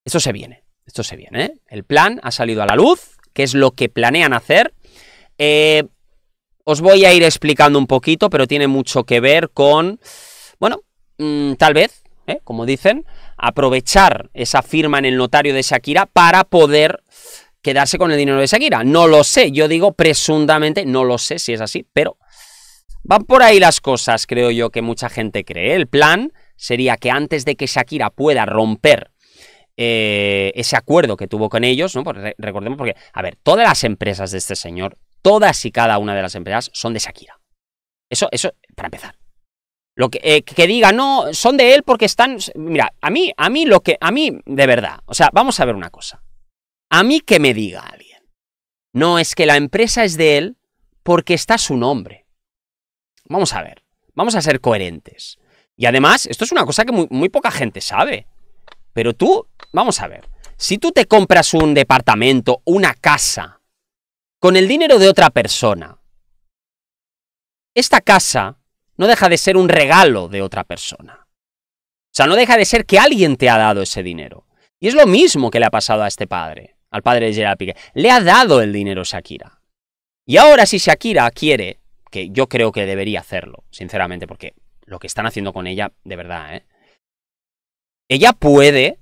esto se viene, esto se viene, ¿eh? El plan ha salido a la luz, que es lo que planean hacer. Eh, os voy a ir explicando un poquito, pero tiene mucho que ver con, bueno, mm, tal vez, ¿eh? como dicen, aprovechar esa firma en el notario de Shakira para poder quedarse con el dinero de Shakira. No lo sé, yo digo presuntamente, no lo sé si es así, pero van por ahí las cosas, creo yo, que mucha gente cree. El plan sería que antes de que Shakira pueda romper eh, ese acuerdo que tuvo con ellos, ¿no? Pues recordemos porque, a ver, todas las empresas de este señor todas y cada una de las empresas son de Shakira. Eso, eso, para empezar. Lo que, eh, que diga, no, son de él porque están. Mira, a mí, a mí lo que. A mí, de verdad. O sea, vamos a ver una cosa. A mí que me diga alguien. No es que la empresa es de él porque está su nombre. Vamos a ver. Vamos a ser coherentes. Y además, esto es una cosa que muy poca gente sabe. Pero tú, vamos a ver. Si tú te compras un departamento, una casa, con el dinero de otra persona. Esta casa no deja de ser un regalo de otra persona. O sea, no deja de ser que alguien te ha dado ese dinero. Y es lo mismo que le ha pasado a este padre, al padre de Gerard Le ha dado el dinero Shakira. Y ahora si Shakira quiere, que yo creo que debería hacerlo, sinceramente, porque lo que están haciendo con ella, de verdad, ¿eh? Ella puede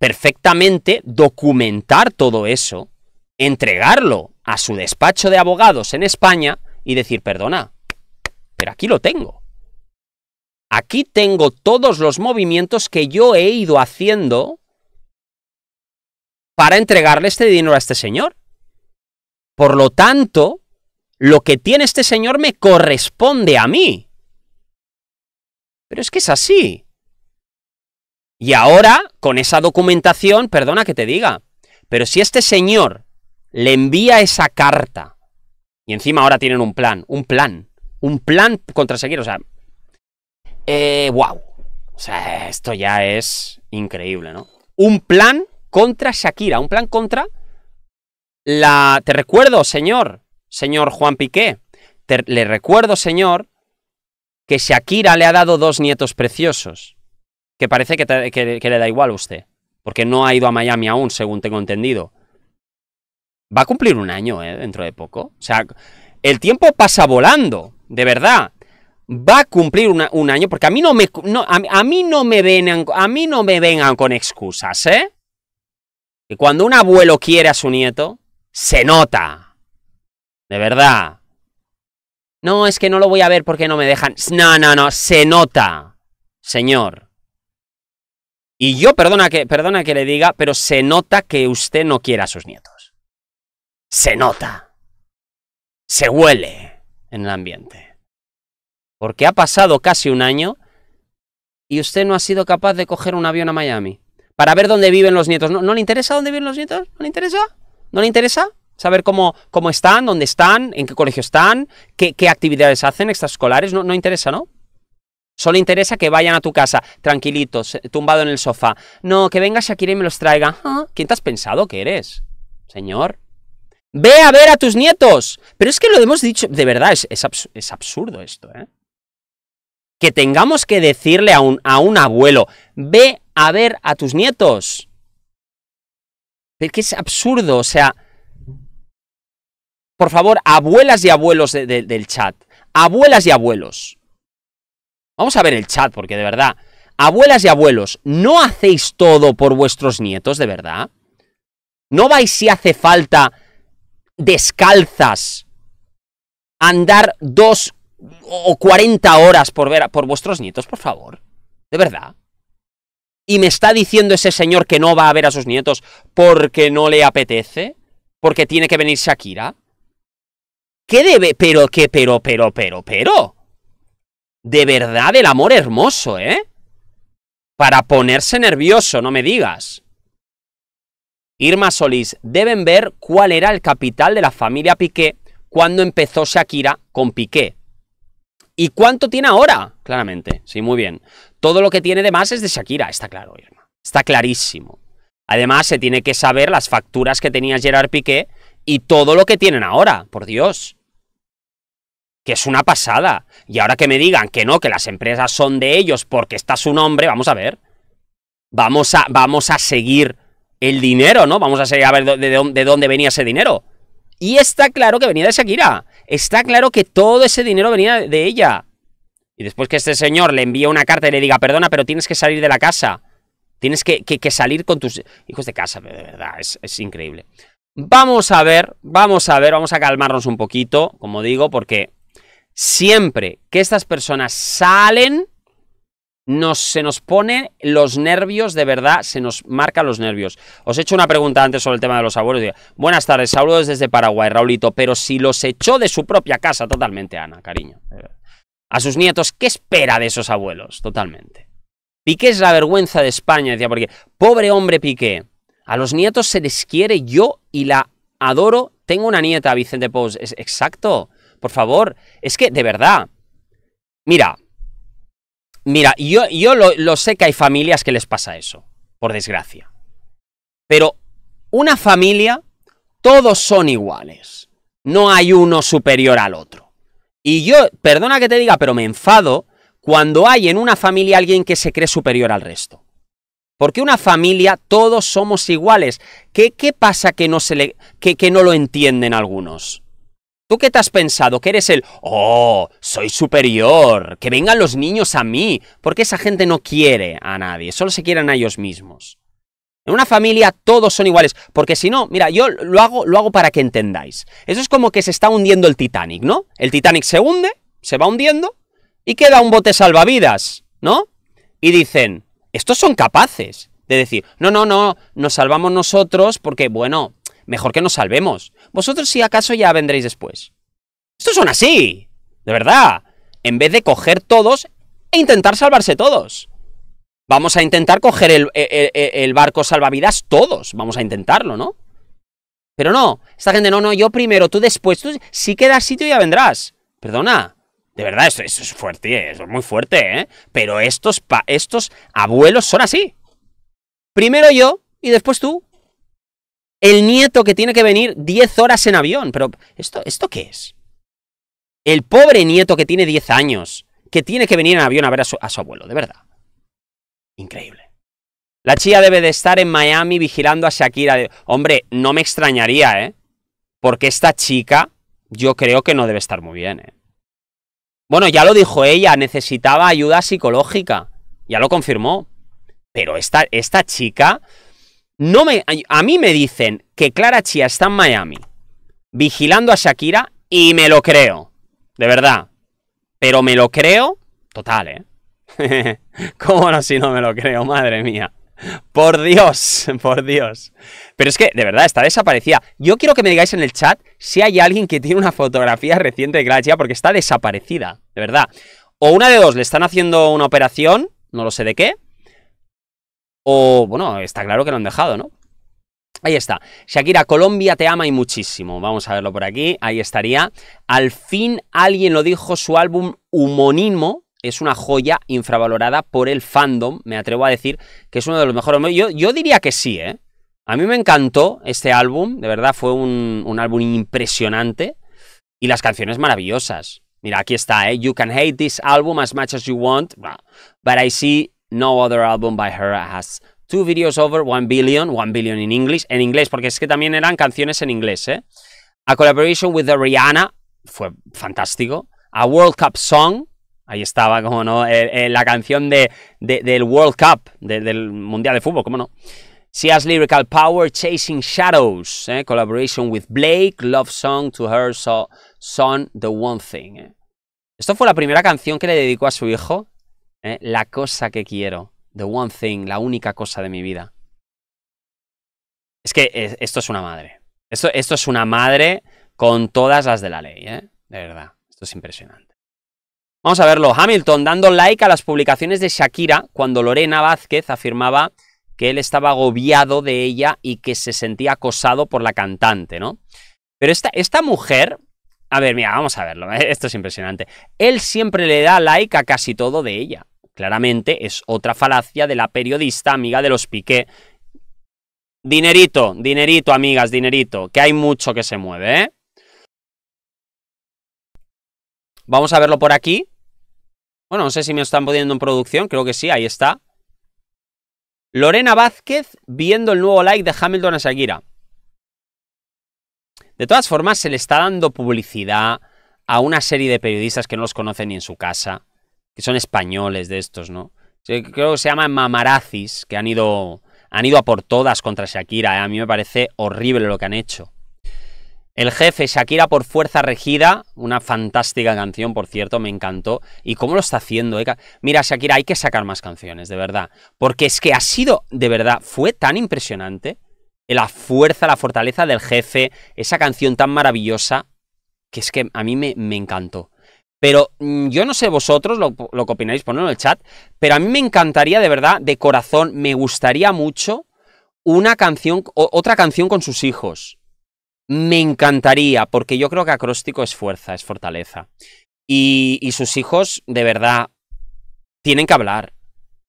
perfectamente documentar todo eso, entregarlo a su despacho de abogados en España y decir, perdona, pero aquí lo tengo. Aquí tengo todos los movimientos que yo he ido haciendo para entregarle este dinero a este señor. Por lo tanto, lo que tiene este señor me corresponde a mí. Pero es que es así. Y ahora, con esa documentación, perdona que te diga, pero si este señor le envía esa carta. Y encima ahora tienen un plan, un plan, un plan contra Shakira, O sea, wow. Eh, o sea, esto ya es increíble, ¿no? Un plan contra Shakira, un plan contra la... Te recuerdo, señor, señor Juan Piqué, te... le recuerdo, señor, que Shakira le ha dado dos nietos preciosos, que parece que, que le da igual a usted, porque no ha ido a Miami aún, según tengo entendido va a cumplir un año ¿eh? dentro de poco. O sea, el tiempo pasa volando, de verdad. Va a cumplir un año, porque a mí no me, a, mí no me vengan, a mí no me vengan con excusas, ¿eh? Y cuando un abuelo quiere a su nieto, se nota. De verdad. No, es que no lo voy a ver porque no me dejan. No, no, no, se nota, señor. Y yo, perdona que, perdona que le diga, pero se nota que usted no quiere a sus nietos se nota, se huele en el ambiente. Porque ha pasado casi un año y usted no ha sido capaz de coger un avión a Miami para ver dónde viven los nietos. ¿No, le interesa dónde viven los nietos? ¿No le interesa? ¿No le interesa? Saber cómo, cómo están, dónde están, en qué colegio están, qué, actividades hacen extraescolares. No, no interesa, ¿no? Solo interesa que vayan a tu casa, tranquilitos, eh, tumbado en el sofá. No, que venga Shakira y me los traiga. Ah, ¿Quién te has pensado que eres? Señor, Ve a ver a tus nietos. Pero es que lo hemos dicho, de verdad, es, absurdo esto, ¿eh? Que tengamos que decirle a un, a un abuelo, ve a ver a tus nietos. Es que es absurdo, o sea... Por favor, abuelas y abuelos del chat. Abuelas y abuelos. Vamos a ver el chat, porque de verdad, abuelas y abuelos, ¿no hacéis todo por vuestros nietos, de verdad? ¿No vais si hace falta descalzas, andar dos o cuarenta horas por ver a, por vuestros nietos, por favor. De verdad. Y me está diciendo ese señor que no va a ver a sus nietos porque no le apetece, porque tiene que venir Shakira. ¿Qué debe? Pero, ¿qué? Pero, pero, pero, pero. De verdad, el amor hermoso, ¿eh? Para ponerse nervioso, no me digas. Irma Solís, deben ver cuál era el capital de la familia Piqué cuando empezó Shakira con Piqué. ¿Y cuánto tiene ahora? Claramente, sí, muy bien. Todo lo que tiene de más es de Shakira, está claro, Irma. Está clarísimo. Además, se tiene que saber las facturas que tenía Gerard Piqué y todo lo que tienen ahora, por Dios. Que es una pasada. Y ahora que me digan que no, que las empresas son de ellos porque está su nombre, vamos a ver. Vamos a, vamos a seguir el dinero, ¿no? Vamos a, seguir a ver de dónde, de dónde venía ese dinero. Y está claro que venía de Shakira. Está claro que todo ese dinero venía de ella. Y después que este señor le envía una carta y le diga, perdona, pero tienes que salir de la casa. Tienes que, salir con tus hijos de casa, de verdad, es, increíble. Vamos a ver, vamos a ver, vamos a calmarnos un poquito, como digo, porque siempre que estas personas salen, se nos pone los nervios, de verdad, se nos marca los nervios. Os he hecho una pregunta antes sobre el tema de los abuelos. Buenas tardes, saludos desde Paraguay, Raulito, pero si los echó de su propia casa, totalmente, Ana, cariño. A sus nietos, ¿qué espera de esos abuelos? Totalmente. Piqué es la vergüenza de España, decía, porque pobre hombre Piqué, a los nietos se les quiere yo y la adoro. Tengo una nieta, Vicente Pous. exacto, por favor. Es que, de verdad, mira, Mira, yo, lo, sé que hay familias que les pasa eso, por desgracia. Pero una familia, todos son iguales. No hay uno superior al otro. Y yo, perdona que te diga, pero me enfado cuando hay en una familia alguien que se cree superior al resto. Porque una familia, todos somos iguales. ¿Qué, pasa que no, se le, que no lo entienden algunos? ¿Tú qué te has pensado? ¿Que eres el, oh, soy superior? Que vengan los niños a mí. Porque esa gente no quiere a nadie, solo se quieren a ellos mismos. En una familia todos son iguales, porque si no, mira, yo lo hago, lo hago para que entendáis. Eso es como que se está hundiendo el Titanic, ¿no? El Titanic se hunde, se va hundiendo, y queda un bote salvavidas, ¿no? Y dicen, estos son capaces de decir, no, no, no, nos salvamos nosotros porque, bueno, mejor que nos salvemos. Vosotros si acaso ya vendréis después. Estos son así, de verdad. En vez de coger todos e intentar salvarse todos. Vamos a intentar coger el, e, e, e, barco salvavidas todos. Vamos a intentarlo, ¿no? Pero no, esta gente, no, no, yo primero, tú después, tú si quedas sitio ya vendrás. Perdona, de verdad, esto, es fuerte, eh, eso es muy fuerte, ¿eh? Pero estos, estos abuelos son así. Primero yo y después tú. El nieto que tiene que venir 10 horas en avión. Pero, ¿esto, ¿esto qué es? El pobre nieto que tiene 10 años, que tiene que venir en avión a ver a su, abuelo, de verdad. Increíble. La chía debe de estar en Miami vigilando a Shakira. Hombre, no me extrañaría, ¿eh? Porque esta chica yo creo que no debe estar muy bien, ¿eh? Bueno, ya lo dijo ella, necesitaba ayuda psicológica. Ya lo confirmó. Pero esta, esta chica, no me, a mí me dicen que Clara Chía está en Miami vigilando a Shakira y me lo creo. De verdad. Pero me lo creo total, ¿eh? ¿Cómo no si no me lo creo? Madre mía. Por Dios, por Dios. Pero es que, de verdad, está desaparecida. Yo quiero que me digáis en el chat si hay alguien que tiene una fotografía reciente de Clara Chía porque está desaparecida, de verdad. O una de dos, le están haciendo una operación, no lo sé de qué, o, bueno, está claro que lo han dejado, ¿no? Ahí está. Shakira, Colombia te ama y muchísimo. Vamos a verlo por aquí. Ahí estaría. Al fin alguien lo dijo, su álbum Humanismo es una joya infravalorada por el fandom. Me atrevo a decir que es uno de los mejores. Yo, yo diría que sí, ¿eh? A mí me encantó este álbum. De verdad, fue un, un álbum impresionante. Y las canciones maravillosas. Mira, aquí está, ¿eh? You can hate this album as much as you want, but I see no other album by her has two videos over one billion, one billion in English, en inglés, porque es que también eran canciones en inglés, ¿eh? A collaboration with Rihanna, fue fantástico. A World Cup song, ahí estaba, como no, eh, eh, la canción de, del World Cup, del Mundial de Fútbol, cómo no. She has lyrical power, chasing shadows, eh, collaboration with Blake, love song to her so, son, the one thing. ¿eh? Esto fue la primera canción que le dedicó a su hijo ¿eh? la cosa que quiero, the one thing, la única cosa de mi vida. Es que esto es una madre. Esto, esto es una madre con todas las de la ley, ¿eh? De verdad, esto es impresionante. Vamos a verlo. Hamilton dando like a las publicaciones de Shakira cuando Lorena Vázquez afirmaba que él estaba agobiado de ella y que se sentía acosado por la cantante, ¿no? Pero esta, esta mujer, a ver, mira, vamos a verlo, esto es impresionante. Él siempre le da like a casi todo de ella. Claramente es otra falacia de la periodista amiga de los Piqué. Dinerito, dinerito, amigas, dinerito, que hay mucho que se mueve, ¿eh? Vamos a verlo por aquí. Bueno, no sé si me están poniendo en producción, creo que sí, ahí está. Lorena Vázquez viendo el nuevo like de Hamilton a De todas formas, se le está dando publicidad a una serie de periodistas que no los conocen ni en su casa que son españoles de estos, ¿no? Creo que se llaman mamarazis, que han ido, han ido a por todas contra Shakira. ¿eh? A mí me parece horrible lo que han hecho. El jefe, Shakira por fuerza regida, una fantástica canción, por cierto, me encantó. ¿Y cómo lo está haciendo? Eh? Mira, Shakira, hay que sacar más canciones, de verdad. Porque es que ha sido, de verdad, fue tan impresionante la fuerza, la fortaleza del jefe, esa canción tan maravillosa, que es que a mí me, me encantó. Pero mm, yo no sé vosotros lo, que opináis, ponedlo en el chat, pero a mí me encantaría de verdad, de corazón, me gustaría mucho una canción, otra canción con sus hijos. Me encantaría, porque yo creo que acróstico es fuerza, es fortaleza. y sus hijos, de verdad, tienen que hablar.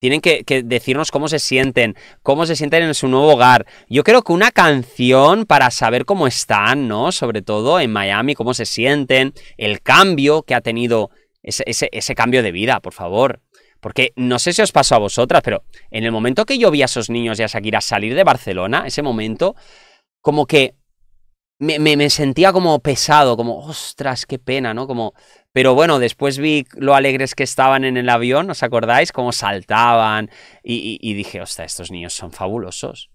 Tienen que, decirnos cómo se sienten, cómo se sienten en su nuevo hogar. Yo creo que una canción para saber cómo están, ¿no? Sobre todo en Miami, cómo se sienten, el cambio que ha tenido ese, cambio de vida, por favor. Porque no sé si os pasó a vosotras, pero en el momento que yo vi a esos niños y a Shakira salir de Barcelona, ese momento, como que me, me, sentía como pesado, como, ostras, qué pena, ¿no? Como pero bueno, después vi lo alegres que estaban en el avión, ¿os acordáis? Cómo saltaban y, dije, hostia, estos niños son fabulosos.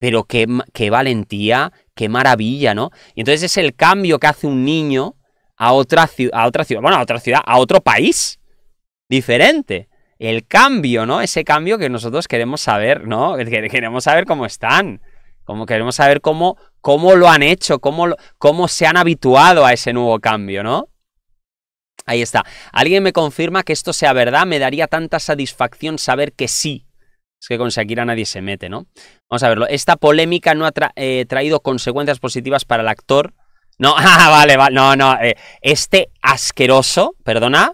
Pero qué, qué valentía, qué maravilla, ¿no? Y entonces es el cambio que hace un niño a otra, a otra ciudad, bueno, a otra ciudad, a otro país diferente. El cambio, ¿no? Ese cambio que nosotros queremos saber, ¿no? Queremos saber cómo están, como queremos saber cómo, cómo lo han hecho, cómo, cómo se han habituado a ese nuevo cambio, ¿no? Ahí está. Alguien me confirma que esto sea verdad, me daría tanta satisfacción saber que sí. Es que con Shakira nadie se mete, ¿no? Vamos a verlo. Esta polémica no ha eh, traído consecuencias positivas para el actor. No, ah, vale, vale, no, no. Eh, este asqueroso, perdona,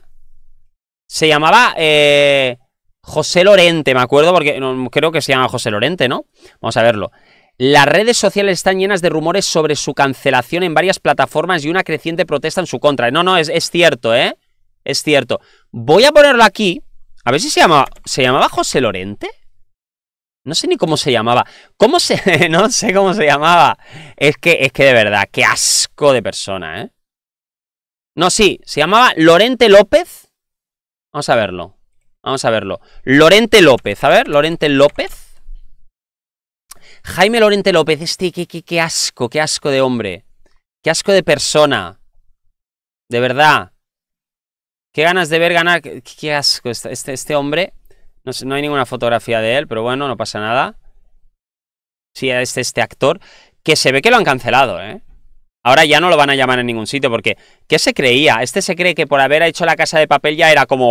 se llamaba eh, José Lorente, me acuerdo, porque creo que se llama José Lorente, ¿no? Vamos a verlo. Las redes sociales están llenas de rumores sobre su cancelación en varias plataformas y una creciente protesta en su contra. No, no, es, cierto, ¿eh? Es cierto. Voy a ponerlo aquí. A ver si se llama. ¿Se llamaba José Lorente? No sé ni cómo se llamaba. ¿Cómo se.? no sé cómo se llamaba. Es que, es que de verdad, qué asco de persona, ¿eh? No, sí, se llamaba Lorente López. Vamos a verlo. Vamos a verlo. Lorente López, a ver, Lorente López. Jaime Lorente López, este, qué, asco, qué asco de hombre. Qué asco de persona. De verdad. Qué ganas de ver ganar. Qué, asco. Este, este, este hombre. No, no, hay ninguna fotografía de él, pero bueno, no pasa nada. Sí, este, este actor. Que se ve que lo han cancelado, ¿eh? Ahora ya no lo van a llamar en ningún sitio, porque ¿qué se creía? Este se cree que por haber hecho la casa de papel ya era como,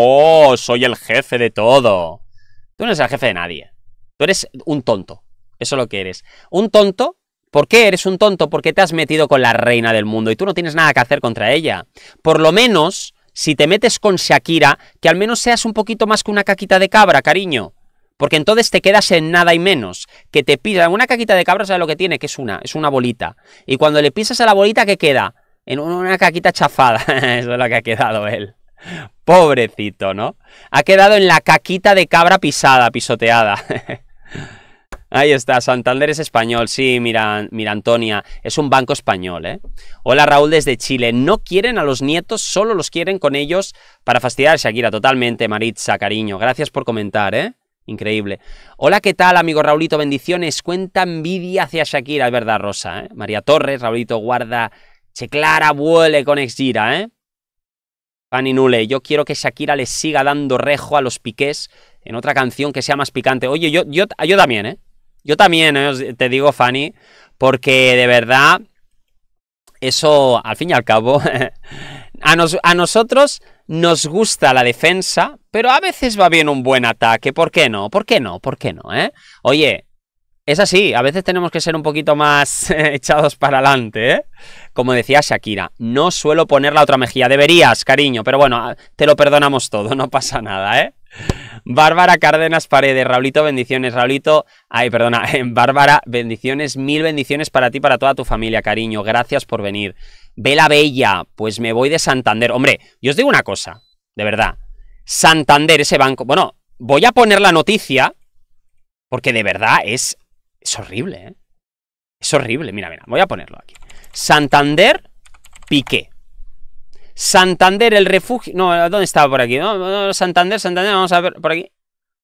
oh, soy el jefe de todo. Tú no eres el jefe de nadie. Tú eres un tonto. Eso es lo que eres. Un tonto. ¿Por qué eres un tonto? Porque te has metido con la reina del mundo y tú no tienes nada que hacer contra ella. Por lo menos, si te metes con Shakira, que al menos seas un poquito más que una caquita de cabra, cariño. Porque entonces te quedas en nada y menos. Que te pida Una caquita de cabra, ¿sabes lo que tiene? Que es una, es una bolita. Y cuando le pisas a la bolita, ¿qué queda? En una caquita chafada. Eso es lo que ha quedado él. Pobrecito, ¿no? Ha quedado en la caquita de cabra pisada, pisoteada. Ahí está, Santander es español, sí, mira, mira Antonia, es un banco español, ¿eh? Hola Raúl desde Chile, no quieren a los nietos, solo los quieren con ellos para fastidiar a Shakira, totalmente, Maritza, cariño, gracias por comentar, ¿eh? Increíble. Hola, ¿qué tal, amigo Raulito? Bendiciones. Cuenta envidia hacia Shakira, es verdad, Rosa. ¿eh? María Torres, Raulito guarda. Che clara, vuele con Exgira, ¿eh? Fanny Nule, yo quiero que Shakira le siga dando rejo a los piqués en otra canción que sea más picante. Oye, yo, yo, yo también, ¿eh? Yo también, eh, te digo, Fanny, porque de verdad, eso, al fin y al cabo, a, a nosotros nos gusta la defensa, pero a veces va bien un buen ataque. ¿Por qué no? ¿Por qué no? ¿Por qué no? ¿Eh? Oye, es así, a veces tenemos que ser un poquito más echados para adelante, ¿eh? Como decía Shakira, no suelo poner la otra mejilla, deberías, cariño, pero bueno, te lo perdonamos todo, no pasa nada, ¿eh? Bárbara Cárdenas Paredes, Raulito, bendiciones. Raulito, ay, perdona, em, Bárbara, bendiciones, mil bendiciones para ti, para toda tu familia, cariño. Gracias por venir. Vela Bella, pues me voy de Santander. Hombre, yo os digo una cosa, de verdad. Santander, ese banco. Bueno, voy a poner la noticia, porque de verdad es, es horrible, ¿eh? Es horrible. Mira, mira, voy a ponerlo aquí. Santander, piqué. Santander, el refugio. No, ¿dónde estaba por aquí? No, Santander, Santander, vamos a ver por aquí.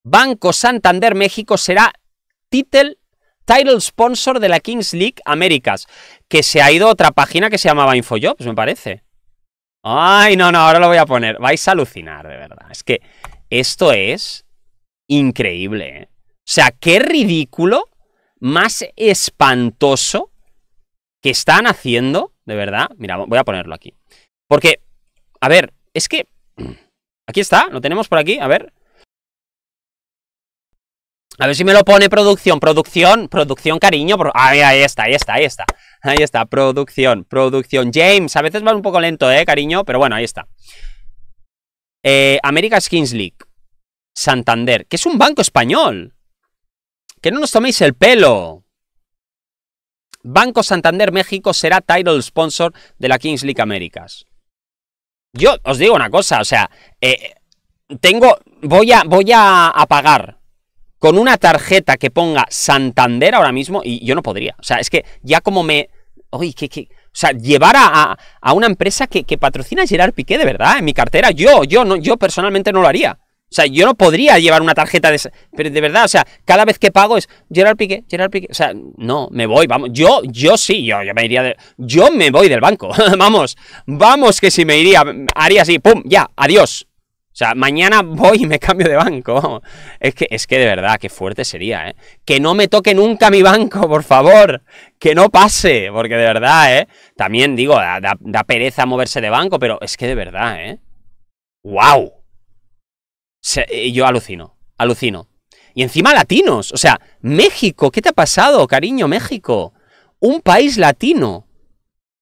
Banco Santander México será title, title sponsor de la Kings League Américas. Que se ha ido a otra página que se llamaba InfoJobs, pues me parece. Ay, no, no, ahora lo voy a poner. Vais a alucinar, de verdad. Es que esto es increíble. ¿eh? O sea, qué ridículo, más espantoso que están haciendo, de verdad. Mira, voy a ponerlo aquí. Porque, a ver, es que... Aquí está, lo tenemos por aquí, a ver. A ver si me lo pone producción, producción, producción, cariño. Ah, Ahí, está, ahí está, ahí está. Ahí está, producción, producción. James, a veces va un poco lento, eh, cariño, pero bueno, ahí está. Eh, América Skins League. Santander, que es un banco español. Que no nos toméis el pelo. Banco Santander México será title sponsor de la Kings League Américas. Yo os digo una cosa, o sea, eh, tengo, voy a, voy a pagar con una tarjeta que ponga Santander ahora mismo y yo no podría. O sea, es que ya como me... Oye, que, O sea, llevar a, una empresa que, que, patrocina a Gerard Piqué de verdad en mi cartera, yo, yo, no, yo personalmente no lo haría. O sea, yo no podría llevar una tarjeta de Pero de verdad, o sea, cada vez que pago es Gerard Piqué, Gerard Piqué. O sea, no, me voy, vamos. Yo, yo sí, yo, yo me iría de. Yo me voy del banco. vamos, vamos, que si me iría, haría así, pum, ya, adiós. O sea, mañana voy y me cambio de banco. Es que, es que de verdad, qué fuerte sería, ¿eh? Que no me toque nunca mi banco, por favor. Que no pase, porque de verdad, ¿eh? También digo, da, da pereza moverse de banco, pero es que de verdad, ¿eh? ¡Wow! Eh, yo alucino, alucino. Y encima latinos, o sea, México, ¿qué te ha pasado, cariño México? Un país latino,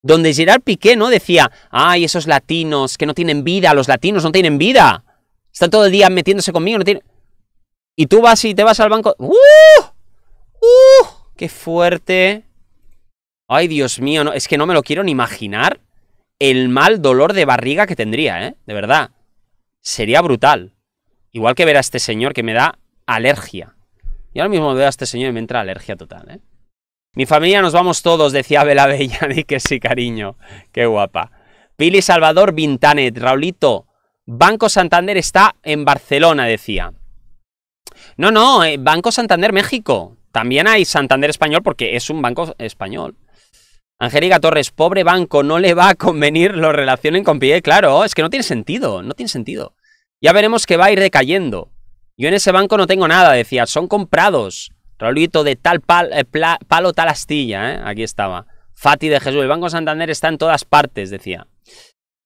donde Gerard Piqué no decía, ay, esos latinos que no tienen vida, los latinos no tienen vida, están todo el día metiéndose conmigo, no tienen... Y tú vas y te vas al banco, ¡uh! ¡uh! ¡Qué fuerte! Ay, Dios mío, no, es que no me lo quiero ni imaginar el mal dolor de barriga que tendría, ¿eh? De verdad. Sería brutal. Igual que ver a este señor que me da alergia. Y ahora mismo veo a este señor y me entra alergia total, ¿eh? Mi familia nos vamos todos, decía Bela di que sí, cariño. Qué guapa. Pili Salvador Vintanet, Raulito. Banco Santander está en Barcelona, decía. No, no, eh, Banco Santander México. También hay Santander Español porque es un banco español. Angélica Torres, pobre banco, no le va a convenir, lo relacionen con pie. Claro, es que no tiene sentido, no tiene sentido. Ya veremos que va a ir decayendo. Yo en ese banco no tengo nada, decía, son comprados. Raulito de tal pal, eh, palo, tal astilla, ¿eh? Aquí estaba. Fati de Jesús, el Banco Santander está en todas partes, decía.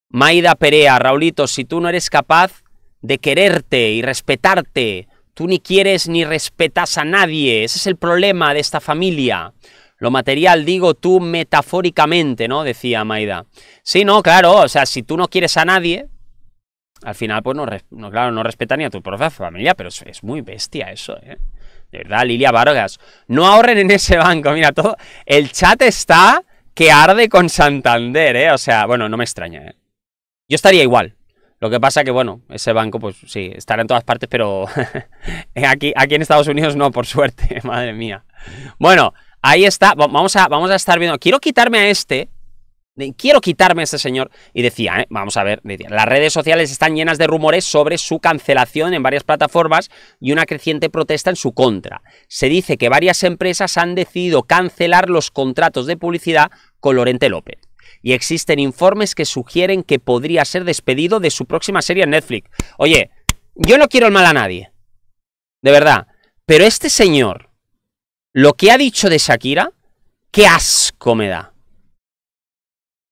Maida Perea, Raulito, si tú no eres capaz de quererte y respetarte, tú ni quieres ni respetas a nadie, ese es el problema de esta familia. Lo material, digo tú metafóricamente, ¿no? Decía Maida. Sí, no, claro, o sea, si tú no quieres a nadie, al final, pues no, no, claro, no respeta ni a tu propia familia, pero es, muy bestia eso, ¿eh? De verdad, Lilia Vargas, no ahorren en ese banco, mira, todo, el chat está que arde con Santander, ¿eh? O sea, bueno, no me extraña, ¿eh? Yo estaría igual. Lo que pasa que, bueno, ese banco, pues sí, estará en todas partes, pero aquí, aquí en Estados Unidos no, por suerte, madre mía. Bueno, ahí está, vamos a, vamos a estar viendo, quiero quitarme a este, Quiero quitarme a ese señor. Y decía, ¿eh? vamos a ver, las redes sociales están llenas de rumores sobre su cancelación en varias plataformas y una creciente protesta en su contra. Se dice que varias empresas han decidido cancelar los contratos de publicidad con Lorente López. Y existen informes que sugieren que podría ser despedido de su próxima serie en Netflix. Oye, yo no quiero el mal a nadie. De verdad. Pero este señor, lo que ha dicho de Shakira, qué asco me da.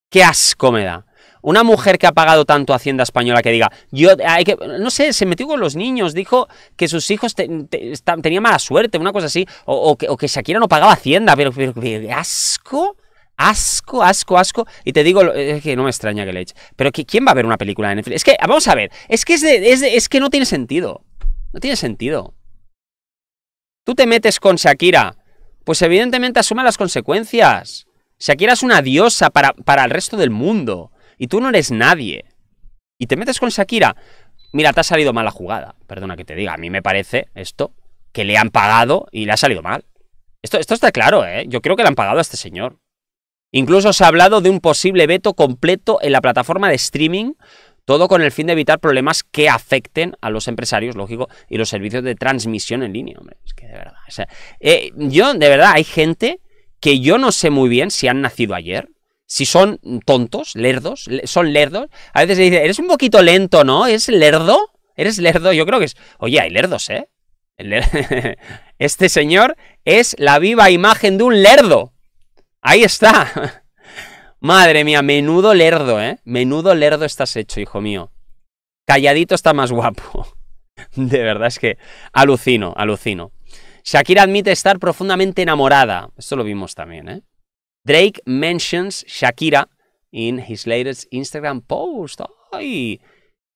Qué asco me da. Una mujer que ha pagado tanto a Hacienda Española que diga, yo, que, no sé, se metió con los niños, dijo que sus hijos tenían mala suerte, una cosa así, o, que, Shakira no pagaba Hacienda, pero, pero, asco asco, asco, asco. Y te digo, es que no me extraña que le eche. Pero ¿quién va a ver una película de Netflix? Es que, vamos a ver, es que, es, es, es que no tiene sentido. No tiene sentido. Tú te metes con Shakira, pues evidentemente asume las consecuencias. Shakira es una diosa para, el resto del mundo. Y tú no eres nadie. Y te metes con Shakira. Mira, te ha salido mal la jugada. Perdona que te diga. A mí me parece esto que le han pagado y le ha salido mal. Esto, esto está claro, ¿eh? Yo creo que le han pagado a este señor. Incluso se ha hablado de un posible veto completo en la plataforma de streaming, todo con el fin de evitar problemas que afecten a los empresarios, lógico, y los servicios de transmisión en línea, hombre. Es que de verdad. Eh, yo, de verdad, hay gente que yo no sé muy bien si han nacido ayer, si son tontos, lerdos, son lerdos. A veces se dice, eres un poquito lento, ¿no? ¿Es lerdo? ¿Eres lerdo? Yo creo que es. Oye, hay lerdos, ¿eh? Este señor es la viva imagen de un lerdo. Ahí está. Madre mía, menudo lerdo, ¿eh? Menudo lerdo estás hecho, hijo mío. Calladito está más guapo. De verdad es que alucino, alucino. Shakira admite estar profundamente enamorada. Esto lo vimos también, ¿eh? Drake mentions Shakira in his latest Instagram post. ¡Ay!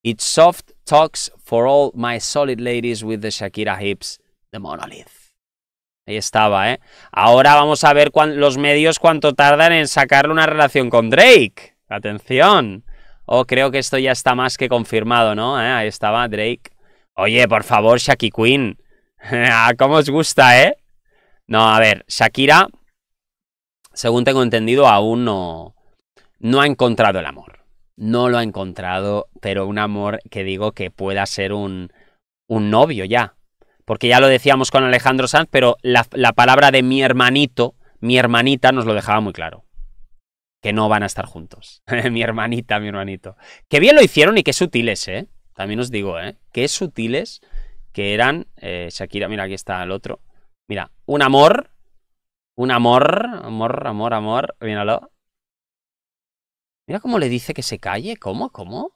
It's soft talks for all my solid ladies with the Shakira hips, the monolith. Ahí estaba, ¿eh? Ahora vamos a ver los medios cuánto tardan en sacarle una relación con Drake. Atención. Oh, creo que esto ya está más que confirmado, ¿no? ¿Eh? Ahí estaba Drake. Oye, por favor, Shaki Queen. Ah, ¿Cómo os gusta, eh? No, a ver, Shakira, según tengo entendido, aún no, no ha encontrado el amor. No lo ha encontrado, pero un amor que digo que pueda ser un, un novio ya. Porque ya lo decíamos con Alejandro Sanz, pero la, la palabra de mi hermanito, mi hermanita, nos lo dejaba muy claro que no van a estar juntos. mi hermanita, mi hermanito. Qué bien lo hicieron y qué sutiles, ¿eh? También os digo, ¿eh? Qué sutiles que eran eh, Shakira, mira, aquí está el otro. Mira, un amor, un amor, amor, amor, amor, míralo. Mira cómo le dice que se calle, ¿cómo? ¿Cómo?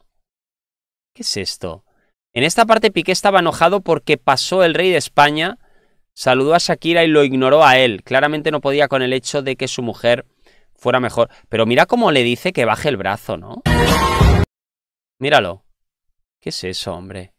¿Qué es esto? En esta parte Piqué estaba enojado porque pasó el rey de España, saludó a Shakira y lo ignoró a él. Claramente no podía con el hecho de que su mujer fuera mejor. Pero mira cómo le dice que baje el brazo, ¿no? Míralo. ¿Qué es eso, hombre?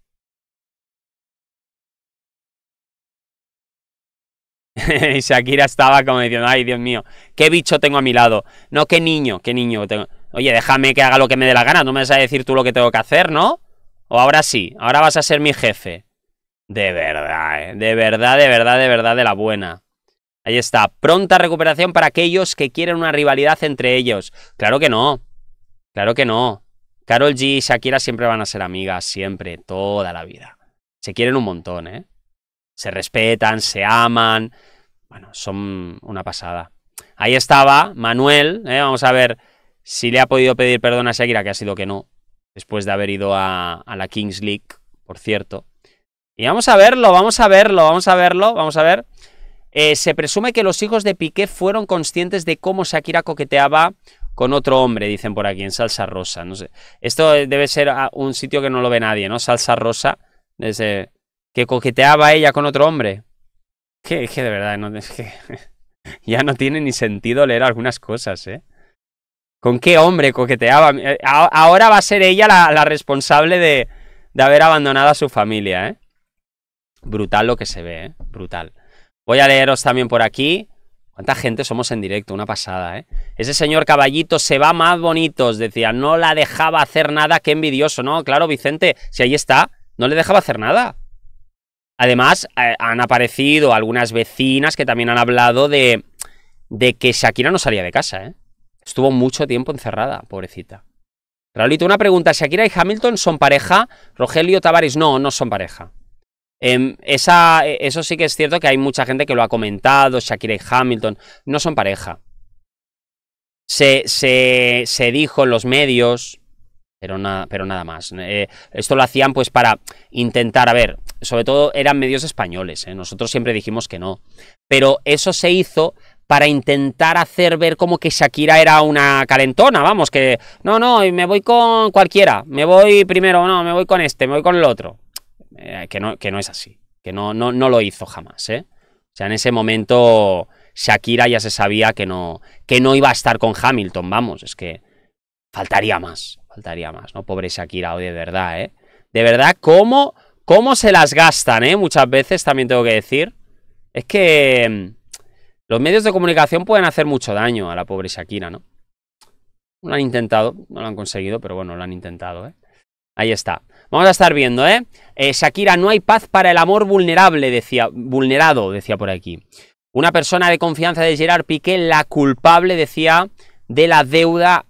y Shakira estaba como diciendo, ay, Dios mío, qué bicho tengo a mi lado. No, qué niño, qué niño tengo. Oye, déjame que haga lo que me dé la gana, no me vas a decir tú lo que tengo que hacer, ¿no? O ahora sí, ahora vas a ser mi jefe. De verdad, ¿eh? de verdad, de verdad, de verdad, de la buena. Ahí está, pronta recuperación para aquellos que quieren una rivalidad entre ellos. Claro que no, claro que no. Carol G y Shakira siempre van a ser amigas, siempre, toda la vida. Se quieren un montón, ¿eh? se respetan, se aman. Bueno, son una pasada. Ahí estaba Manuel, ¿eh? vamos a ver si le ha podido pedir perdón a Shakira, que ha sido que no, después de haber ido a, la Kings League, por cierto. Y vamos a verlo, vamos a verlo, vamos a verlo, vamos a ver. Eh, se presume que los hijos de Piqué fueron conscientes de cómo Shakira coqueteaba con otro hombre, dicen por aquí, en Salsa Rosa. No sé. Esto debe ser un sitio que no lo ve nadie, ¿no? Salsa Rosa. Desde que coqueteaba ella con otro hombre. Que, que de verdad, no, es que ya no tiene ni sentido leer algunas cosas, ¿eh? ¿Con qué hombre coqueteaba? Eh, ahora va a ser ella la, responsable de, de haber abandonado a su familia, ¿eh? Brutal lo que se ve, ¿eh? Brutal. Voy a leeros también por aquí. ¿Cuánta gente somos en directo? Una pasada, ¿eh? Ese señor caballito se va más bonitos, decía. No la dejaba hacer nada, qué envidioso, ¿no? Claro, Vicente, si ahí está, no le dejaba hacer nada. Además, eh, han aparecido algunas vecinas que también han hablado de, que Shakira no salía de casa, ¿eh? Estuvo mucho tiempo encerrada, pobrecita. Raulito, una pregunta. ¿Shakira y Hamilton son pareja? Rogelio Tavares, no, no son pareja. Em, eso sí que es cierto que hay mucha gente que lo ha comentado, Shakira y Hamilton, no son pareja. Se, se, se dijo en los medios, pero, pero nada más. Eh, esto lo hacían pues para intentar, a ver, sobre todo eran medios españoles, ¿eh? nosotros siempre dijimos que no. Pero eso se hizo para intentar hacer ver como que Shakira era una calentona, vamos, que no, no, me voy con cualquiera, me voy primero, no, me voy con este, me voy con el otro. Eh, que, no, que no es así, que no, no, no lo hizo jamás, ¿eh? O sea, en ese momento Shakira ya se sabía que no, que no iba a estar con Hamilton, vamos, es que faltaría más faltaría más, ¿no? Pobre Shakira, de verdad, ¿eh? De verdad, ¿cómo, cómo se las gastan, ¿eh? Muchas veces también tengo que decir. Es que mm, los medios de comunicación pueden hacer mucho daño a la pobre Shakira, ¿no? Lo han intentado, no lo han conseguido, pero bueno, lo han intentado, ¿eh? Ahí está. Vamos a estar viendo, ¿eh? ¿eh? Shakira, no hay paz para el amor vulnerable, decía, vulnerado, decía por aquí. Una persona de confianza de Gerard Piqué, la culpable, decía, de la deuda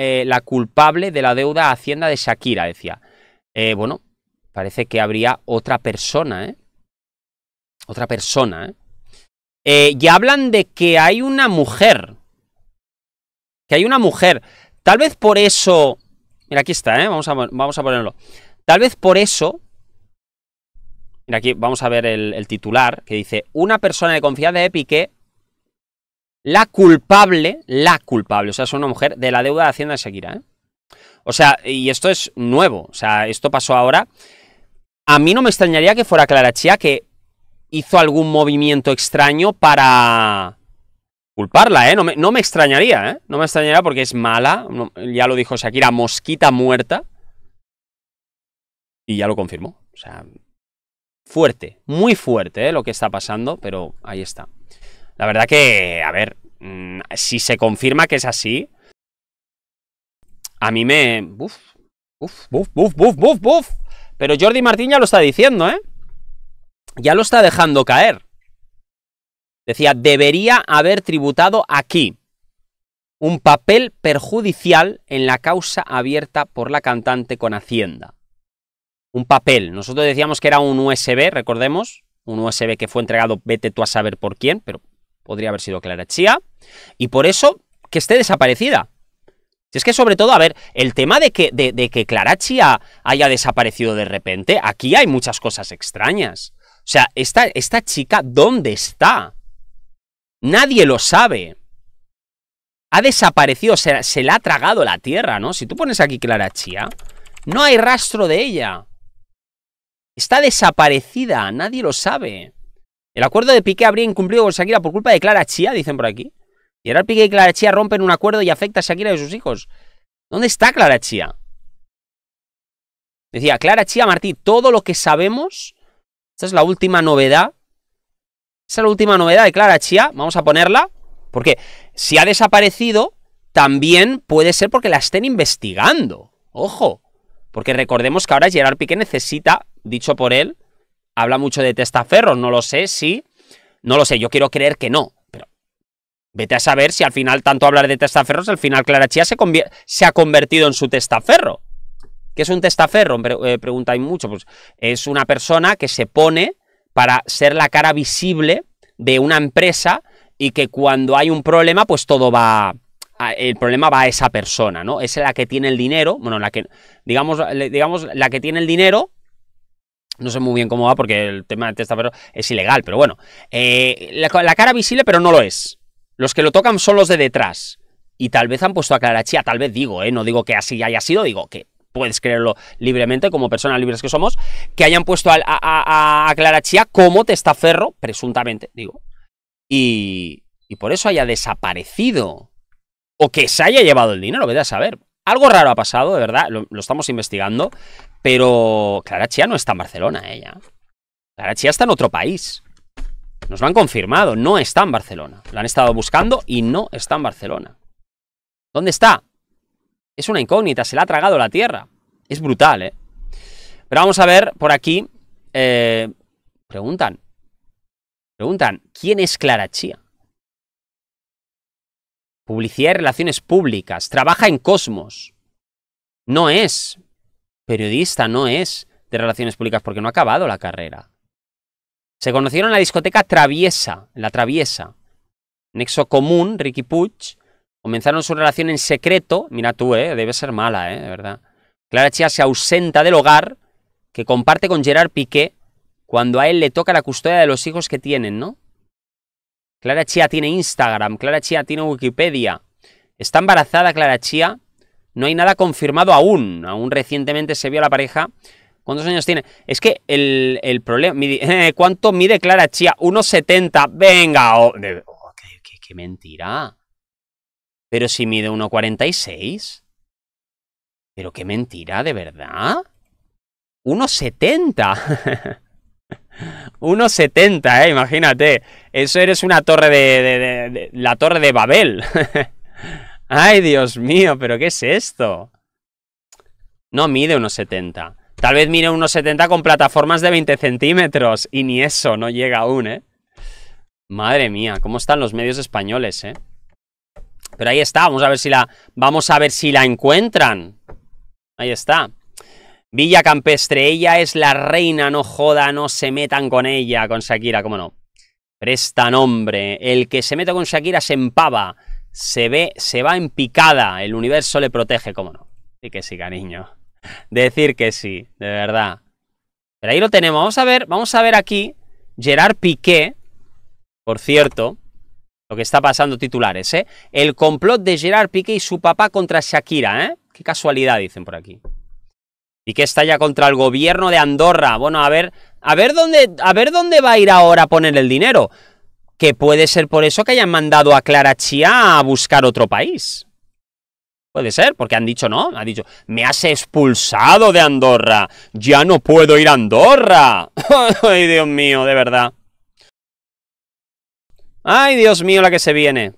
eh, la culpable de la deuda Hacienda de Shakira, decía. Eh, bueno, parece que habría otra persona, ¿eh? Otra persona, ¿eh? ¿eh? Y hablan de que hay una mujer. Que hay una mujer. Tal vez por eso... Mira, aquí está, ¿eh? Vamos a, vamos a ponerlo. Tal vez por eso Mira, aquí vamos a ver el, titular que dice: Una persona de confianza de Piqué la culpable, la culpable, o sea, es una mujer de la deuda de Hacienda de Shakira. ¿eh? O sea, y esto es nuevo, o sea, esto pasó ahora. A mí no me extrañaría que fuera Clara Chía que hizo algún movimiento extraño para culparla, ¿eh? No me, extrañaría, ¿eh? No me extrañaría porque es mala, ya lo dijo Shakira, mosquita muerta. Y ya lo confirmó. O sea, fuerte, muy fuerte, ¿eh? Lo que está pasando, pero ahí está. La verdad que, a ver, mm, si se confirma que es así, a mí me... Uf, uf, uf, uf, uf, uf, Pero Jordi Martín ya lo está diciendo, ¿eh? Ya lo está dejando caer. Decía, debería haber tributado aquí un papel perjudicial en la causa abierta por la cantante con Hacienda. Un papel. Nosotros decíamos que era un USB, recordemos, un USB que fue entregado, vete tú a saber por quién, pero podría haber sido Clara Chía, y por eso que esté desaparecida. Si es que sobre todo, a ver, el tema de que, de, que Clara Chía haya desaparecido de repente, aquí hay muchas cosas extrañas. O sea, esta, esta chica, ¿dónde está? Nadie lo sabe. Ha desaparecido, se, se la ha tragado la tierra, ¿no? Si tú pones aquí Clara Chía, no hay rastro de ella. Está desaparecida, nadie lo sabe. El acuerdo de Piqué habría incumplido con Shakira por culpa de Clara Chía, dicen por aquí. Gerard Piqué y Clara Chía rompen un acuerdo y afecta a Shakira y a sus hijos. ¿Dónde está Clara Chía? Decía Clara Chía Martí, todo lo que sabemos, esta es la última novedad. Esa es la última novedad de Clara Chía, vamos a ponerla, porque si ha desaparecido, también puede ser porque la estén investigando. Ojo, porque recordemos que ahora Gerard Piqué necesita, dicho por él, habla mucho de testaferros, no lo sé, sí, no lo sé, yo quiero creer que no, pero vete a saber si al final tanto hablar de testaferros, al final Clara Chía se, ha convertido en su testaferro. ¿Qué es un testaferro? pregunta eh, preguntáis mucho. Pues es una persona que se pone para ser la cara visible de una empresa y que cuando hay un problema, pues todo va. el problema va a esa persona, ¿no? Es la que tiene el dinero, bueno, la que, digamos, digamos, la que tiene el dinero no sé muy bien cómo va porque el tema de testaferro es ilegal, pero bueno. Eh, la, cara visible, pero no lo es. Los que lo tocan son los de detrás. Y tal vez han puesto a Clarachía, tal vez digo, eh, no digo que así haya sido, digo que puedes creerlo libremente, como personas libres que somos, que hayan puesto a, a, Clarachía como testaferro, presuntamente, digo. Y, y por eso haya desaparecido. O que se haya llevado el dinero, voy a saber. Algo raro ha pasado, de verdad, lo, estamos investigando, pero Clara Chía no está en Barcelona, ella. Clara Chía está en otro país. Nos lo han confirmado, no está en Barcelona. Lo han estado buscando y no está en Barcelona. ¿Dónde está? Es una incógnita, se la ha tragado la tierra. Es brutal, ¿eh? Pero vamos a ver por aquí. Eh, preguntan. Preguntan, ¿quién es Clara Chia? Publicidad y Relaciones Públicas. Trabaja en Cosmos. No es periodista, no es de relaciones públicas porque no ha acabado la carrera. Se conocieron en la discoteca Traviesa, en la Traviesa. Nexo común, Ricky Puig. Comenzaron su relación en secreto. Mira tú, eh, debe ser mala, eh, de verdad. Clara Chía se ausenta del hogar que comparte con Gerard Piqué cuando a él le toca la custodia de los hijos que tienen, ¿no? Clara Chía tiene Instagram, Clara Chía tiene Wikipedia. Está embarazada Clara Chía no hay nada confirmado aún. Aún recientemente se vio la pareja. ¿Cuántos años tiene? Es que el, problema. ¿Cuánto mide Clara Chía? 1,70. Venga. Oh, qué, mentira! Pero si mide 1,46. Pero qué mentira, de verdad. 1,70. 1,70, eh, imagínate. Eso eres una torre de la torre de Babel. ¡Ay, Dios mío! ¿Pero qué es esto? No mide unos Tal vez mire unos setenta con plataformas de 20 centímetros. Y ni eso, no llega aún, ¿eh? Madre mía, cómo están los medios españoles, ¿eh? Pero ahí está, vamos a ver si la, vamos a ver si la encuentran. Ahí está. Villa Campestre, ella es la reina, no joda, no se metan con ella, con Shakira, cómo no. Presta nombre, el que se mete con Shakira se empava se ve, se va en picada. El universo le protege, cómo no. Sí que sí, cariño. Decir que sí, de verdad. Pero ahí lo tenemos. Vamos a ver, vamos a ver aquí Gerard Piqué, por cierto, lo que está pasando titulares, ¿eh? El complot de Gerard Piqué y su papá contra Shakira, ¿eh? Qué casualidad dicen por aquí. y Piqué estalla contra el gobierno de Andorra. Bueno, a ver, a ver dónde, a ver dónde va a ir ahora a poner el dinero que puede ser por eso que hayan mandado a Clara Chia a buscar otro país. Puede ser, porque han dicho no, ha dicho, me has expulsado de Andorra, ya no puedo ir a Andorra. Ay, Dios mío, de verdad. Ay, Dios mío, la que se viene.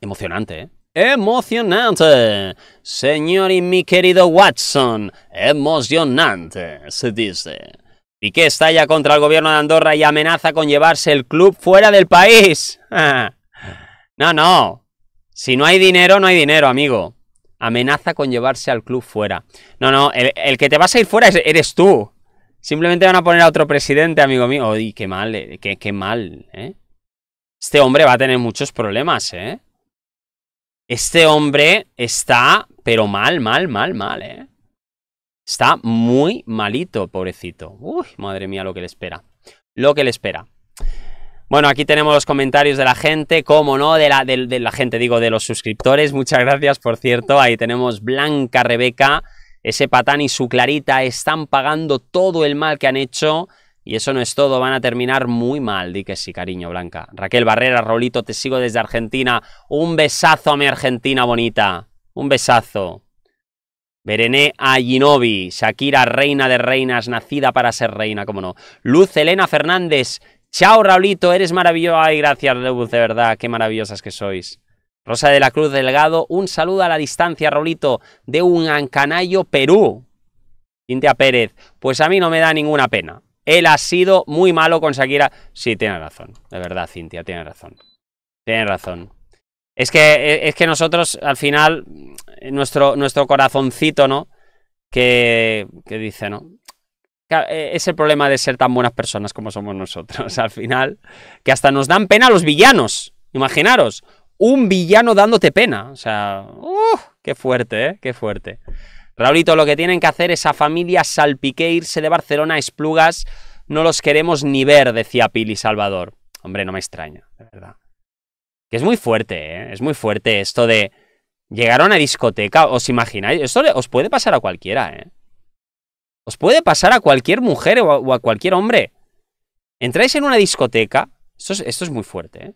Emocionante, ¿eh? Emocionante. Señor y mi querido Watson, emocionante, se dice. Y está estalla contra el gobierno de Andorra y amenaza con llevarse el club fuera del país. no, no. Si no hay dinero, no hay dinero, amigo. Amenaza con llevarse al club fuera. No, no, el, que te vas a ir fuera eres tú. Simplemente van a poner a otro presidente, amigo mío. Uy, qué mal, eh, qué, qué mal, ¿eh? Este hombre va a tener muchos problemas, ¿eh? Este hombre está, pero mal, mal, mal, mal, ¿eh? Está muy malito, pobrecito. Uy, madre mía lo que le espera. Lo que le espera. Bueno, aquí tenemos los comentarios de la gente, como no, de la, gente, digo, de los suscriptores. Muchas gracias, por cierto. Ahí tenemos Blanca Rebeca, ese patán y su clarita están pagando todo el mal que han hecho. Y eso no es todo, van a terminar muy mal, di que sí, cariño, Blanca. Raquel Barrera, Rolito, te sigo desde Argentina. Un besazo a mi Argentina bonita. Un besazo. Berené Aginobi, Shakira, reina de reinas, nacida para ser reina, como no. Luz Elena Fernández, chao Raulito, eres maravilloso. Ay, gracias Luz, de verdad, qué maravillosas que sois. Rosa de la Cruz Delgado, un saludo a la distancia, Raulito, de un ancanayo Perú. Cintia Pérez, pues a mí no me da ninguna pena. Él ha sido muy malo con Shakira. Sí, tiene razón, de verdad, Cintia, tiene razón. Tiene razón. Es que, e, es que nosotros, al final, nuestro, nuestro corazoncito, ¿no? Que, dice, ¿no? E, es el problema de ser tan buenas personas como somos nosotros, al final, que hasta nos dan pena los villanos. Imaginaros, un villano dándote pena. O sea, ¡uh! qué fuerte, ¿eh? Qué fuerte. Raulito, lo que tienen que hacer esa familia salpique irse de Barcelona a Esplugas. No los queremos ni ver, decía Pili Salvador. Hombre, no me extraña, de verdad es muy fuerte, ¿eh? es muy fuerte esto de llegar a una discoteca. ¿Os imagináis? Esto os puede pasar a cualquiera, ¿eh? Os puede pasar a cualquier mujer o a, cualquier hombre. Entráis en una discoteca. Esto es, muy fuerte, ¿eh?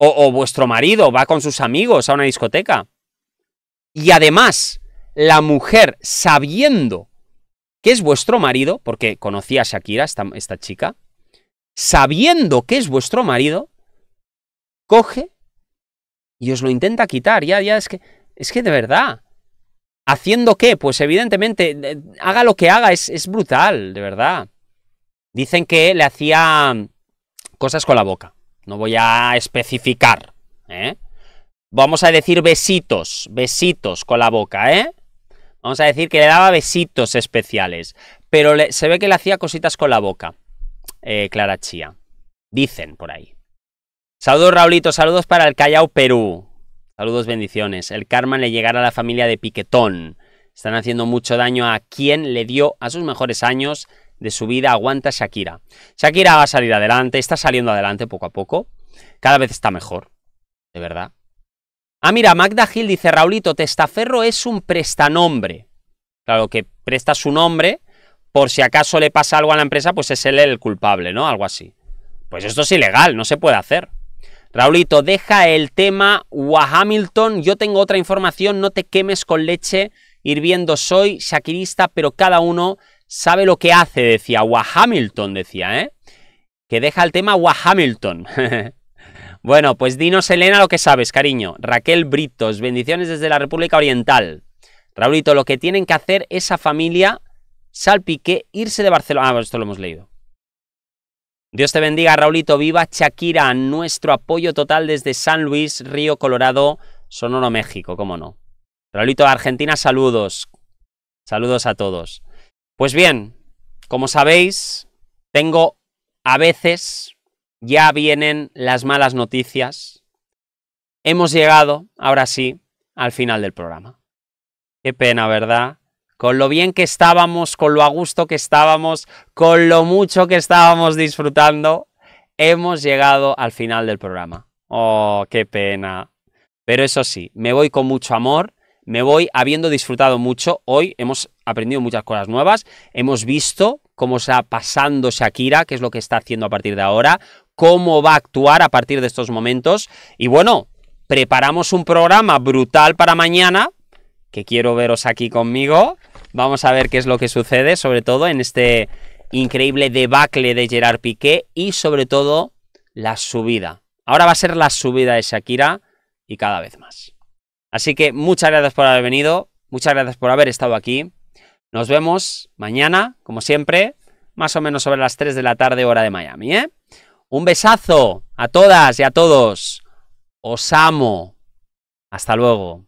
O, vuestro marido va con sus amigos a una discoteca. Y además, la mujer sabiendo que es vuestro marido, porque conocía a Shakira, esta chica, sabiendo que es vuestro marido, coge y os lo intenta quitar. Ya, ya, es que, es que de verdad. ¿Haciendo qué? Pues evidentemente, eh, haga lo que haga, es, brutal, de verdad. Dicen que le hacía cosas con la boca. No voy a especificar, ¿eh? Vamos a decir besitos, besitos con la boca, ¿eh? Vamos a decir que le daba besitos especiales. Pero se ve que le hacía cositas con la boca, eh, Clara Chía. Dicen por ahí. Saludos, Raulito. Saludos para el Callao, Perú. Saludos, bendiciones. El karma le llegará a la familia de Piquetón. Están haciendo mucho daño a quien le dio a sus mejores años de su vida. Aguanta Shakira. Shakira va a salir adelante, está saliendo adelante poco a poco. Cada vez está mejor, de verdad. Ah, mira, Magda Gil dice, Raulito, testaferro es un prestanombre. Claro, que presta su nombre por si acaso le pasa algo a la empresa, pues es él el culpable, ¿no? Algo así. Pues esto es ilegal, no se puede hacer. Raulito, deja el tema Wahamilton. Yo tengo otra información. No te quemes con leche hirviendo. Soy shakirista, pero cada uno sabe lo que hace, decía. Wahamilton, decía, ¿eh? Que deja el tema Wahamilton. bueno, pues dinos, Elena, lo que sabes, cariño. Raquel Britos, bendiciones desde la República Oriental. Raulito, lo que tienen que hacer esa familia salpique, irse de Barcelona. Ah, esto lo hemos leído. Dios te bendiga, Raulito. Viva Shakira. Nuestro apoyo total desde San Luis, Río Colorado, Sonoro, México. ¿Cómo no? Raulito, Argentina, saludos. Saludos a todos. Pues bien, como sabéis, tengo a veces, ya vienen las malas noticias. Hemos llegado, ahora sí, al final del programa. Qué pena, ¿verdad? con lo bien que estábamos, con lo a gusto que estábamos, con lo mucho que estábamos disfrutando, hemos llegado al final del programa. Oh, qué pena. Pero eso sí, me voy con mucho amor, me voy habiendo disfrutado mucho. Hoy hemos aprendido muchas cosas nuevas, hemos visto cómo está pasando Shakira, qué es lo que está haciendo a partir de ahora, cómo va a actuar a partir de estos momentos. Y bueno, preparamos un programa brutal para mañana, que quiero veros aquí conmigo. Vamos a ver qué es lo que sucede, sobre todo en este increíble debacle de Gerard Piqué y sobre todo la subida. Ahora va a ser la subida de Shakira y cada vez más. Así que muchas gracias por haber venido, muchas gracias por haber estado aquí. Nos vemos mañana, como siempre, más o menos sobre las 3 de la tarde hora de Miami. ¿eh? Un besazo a todas y a todos. Os amo. Hasta luego.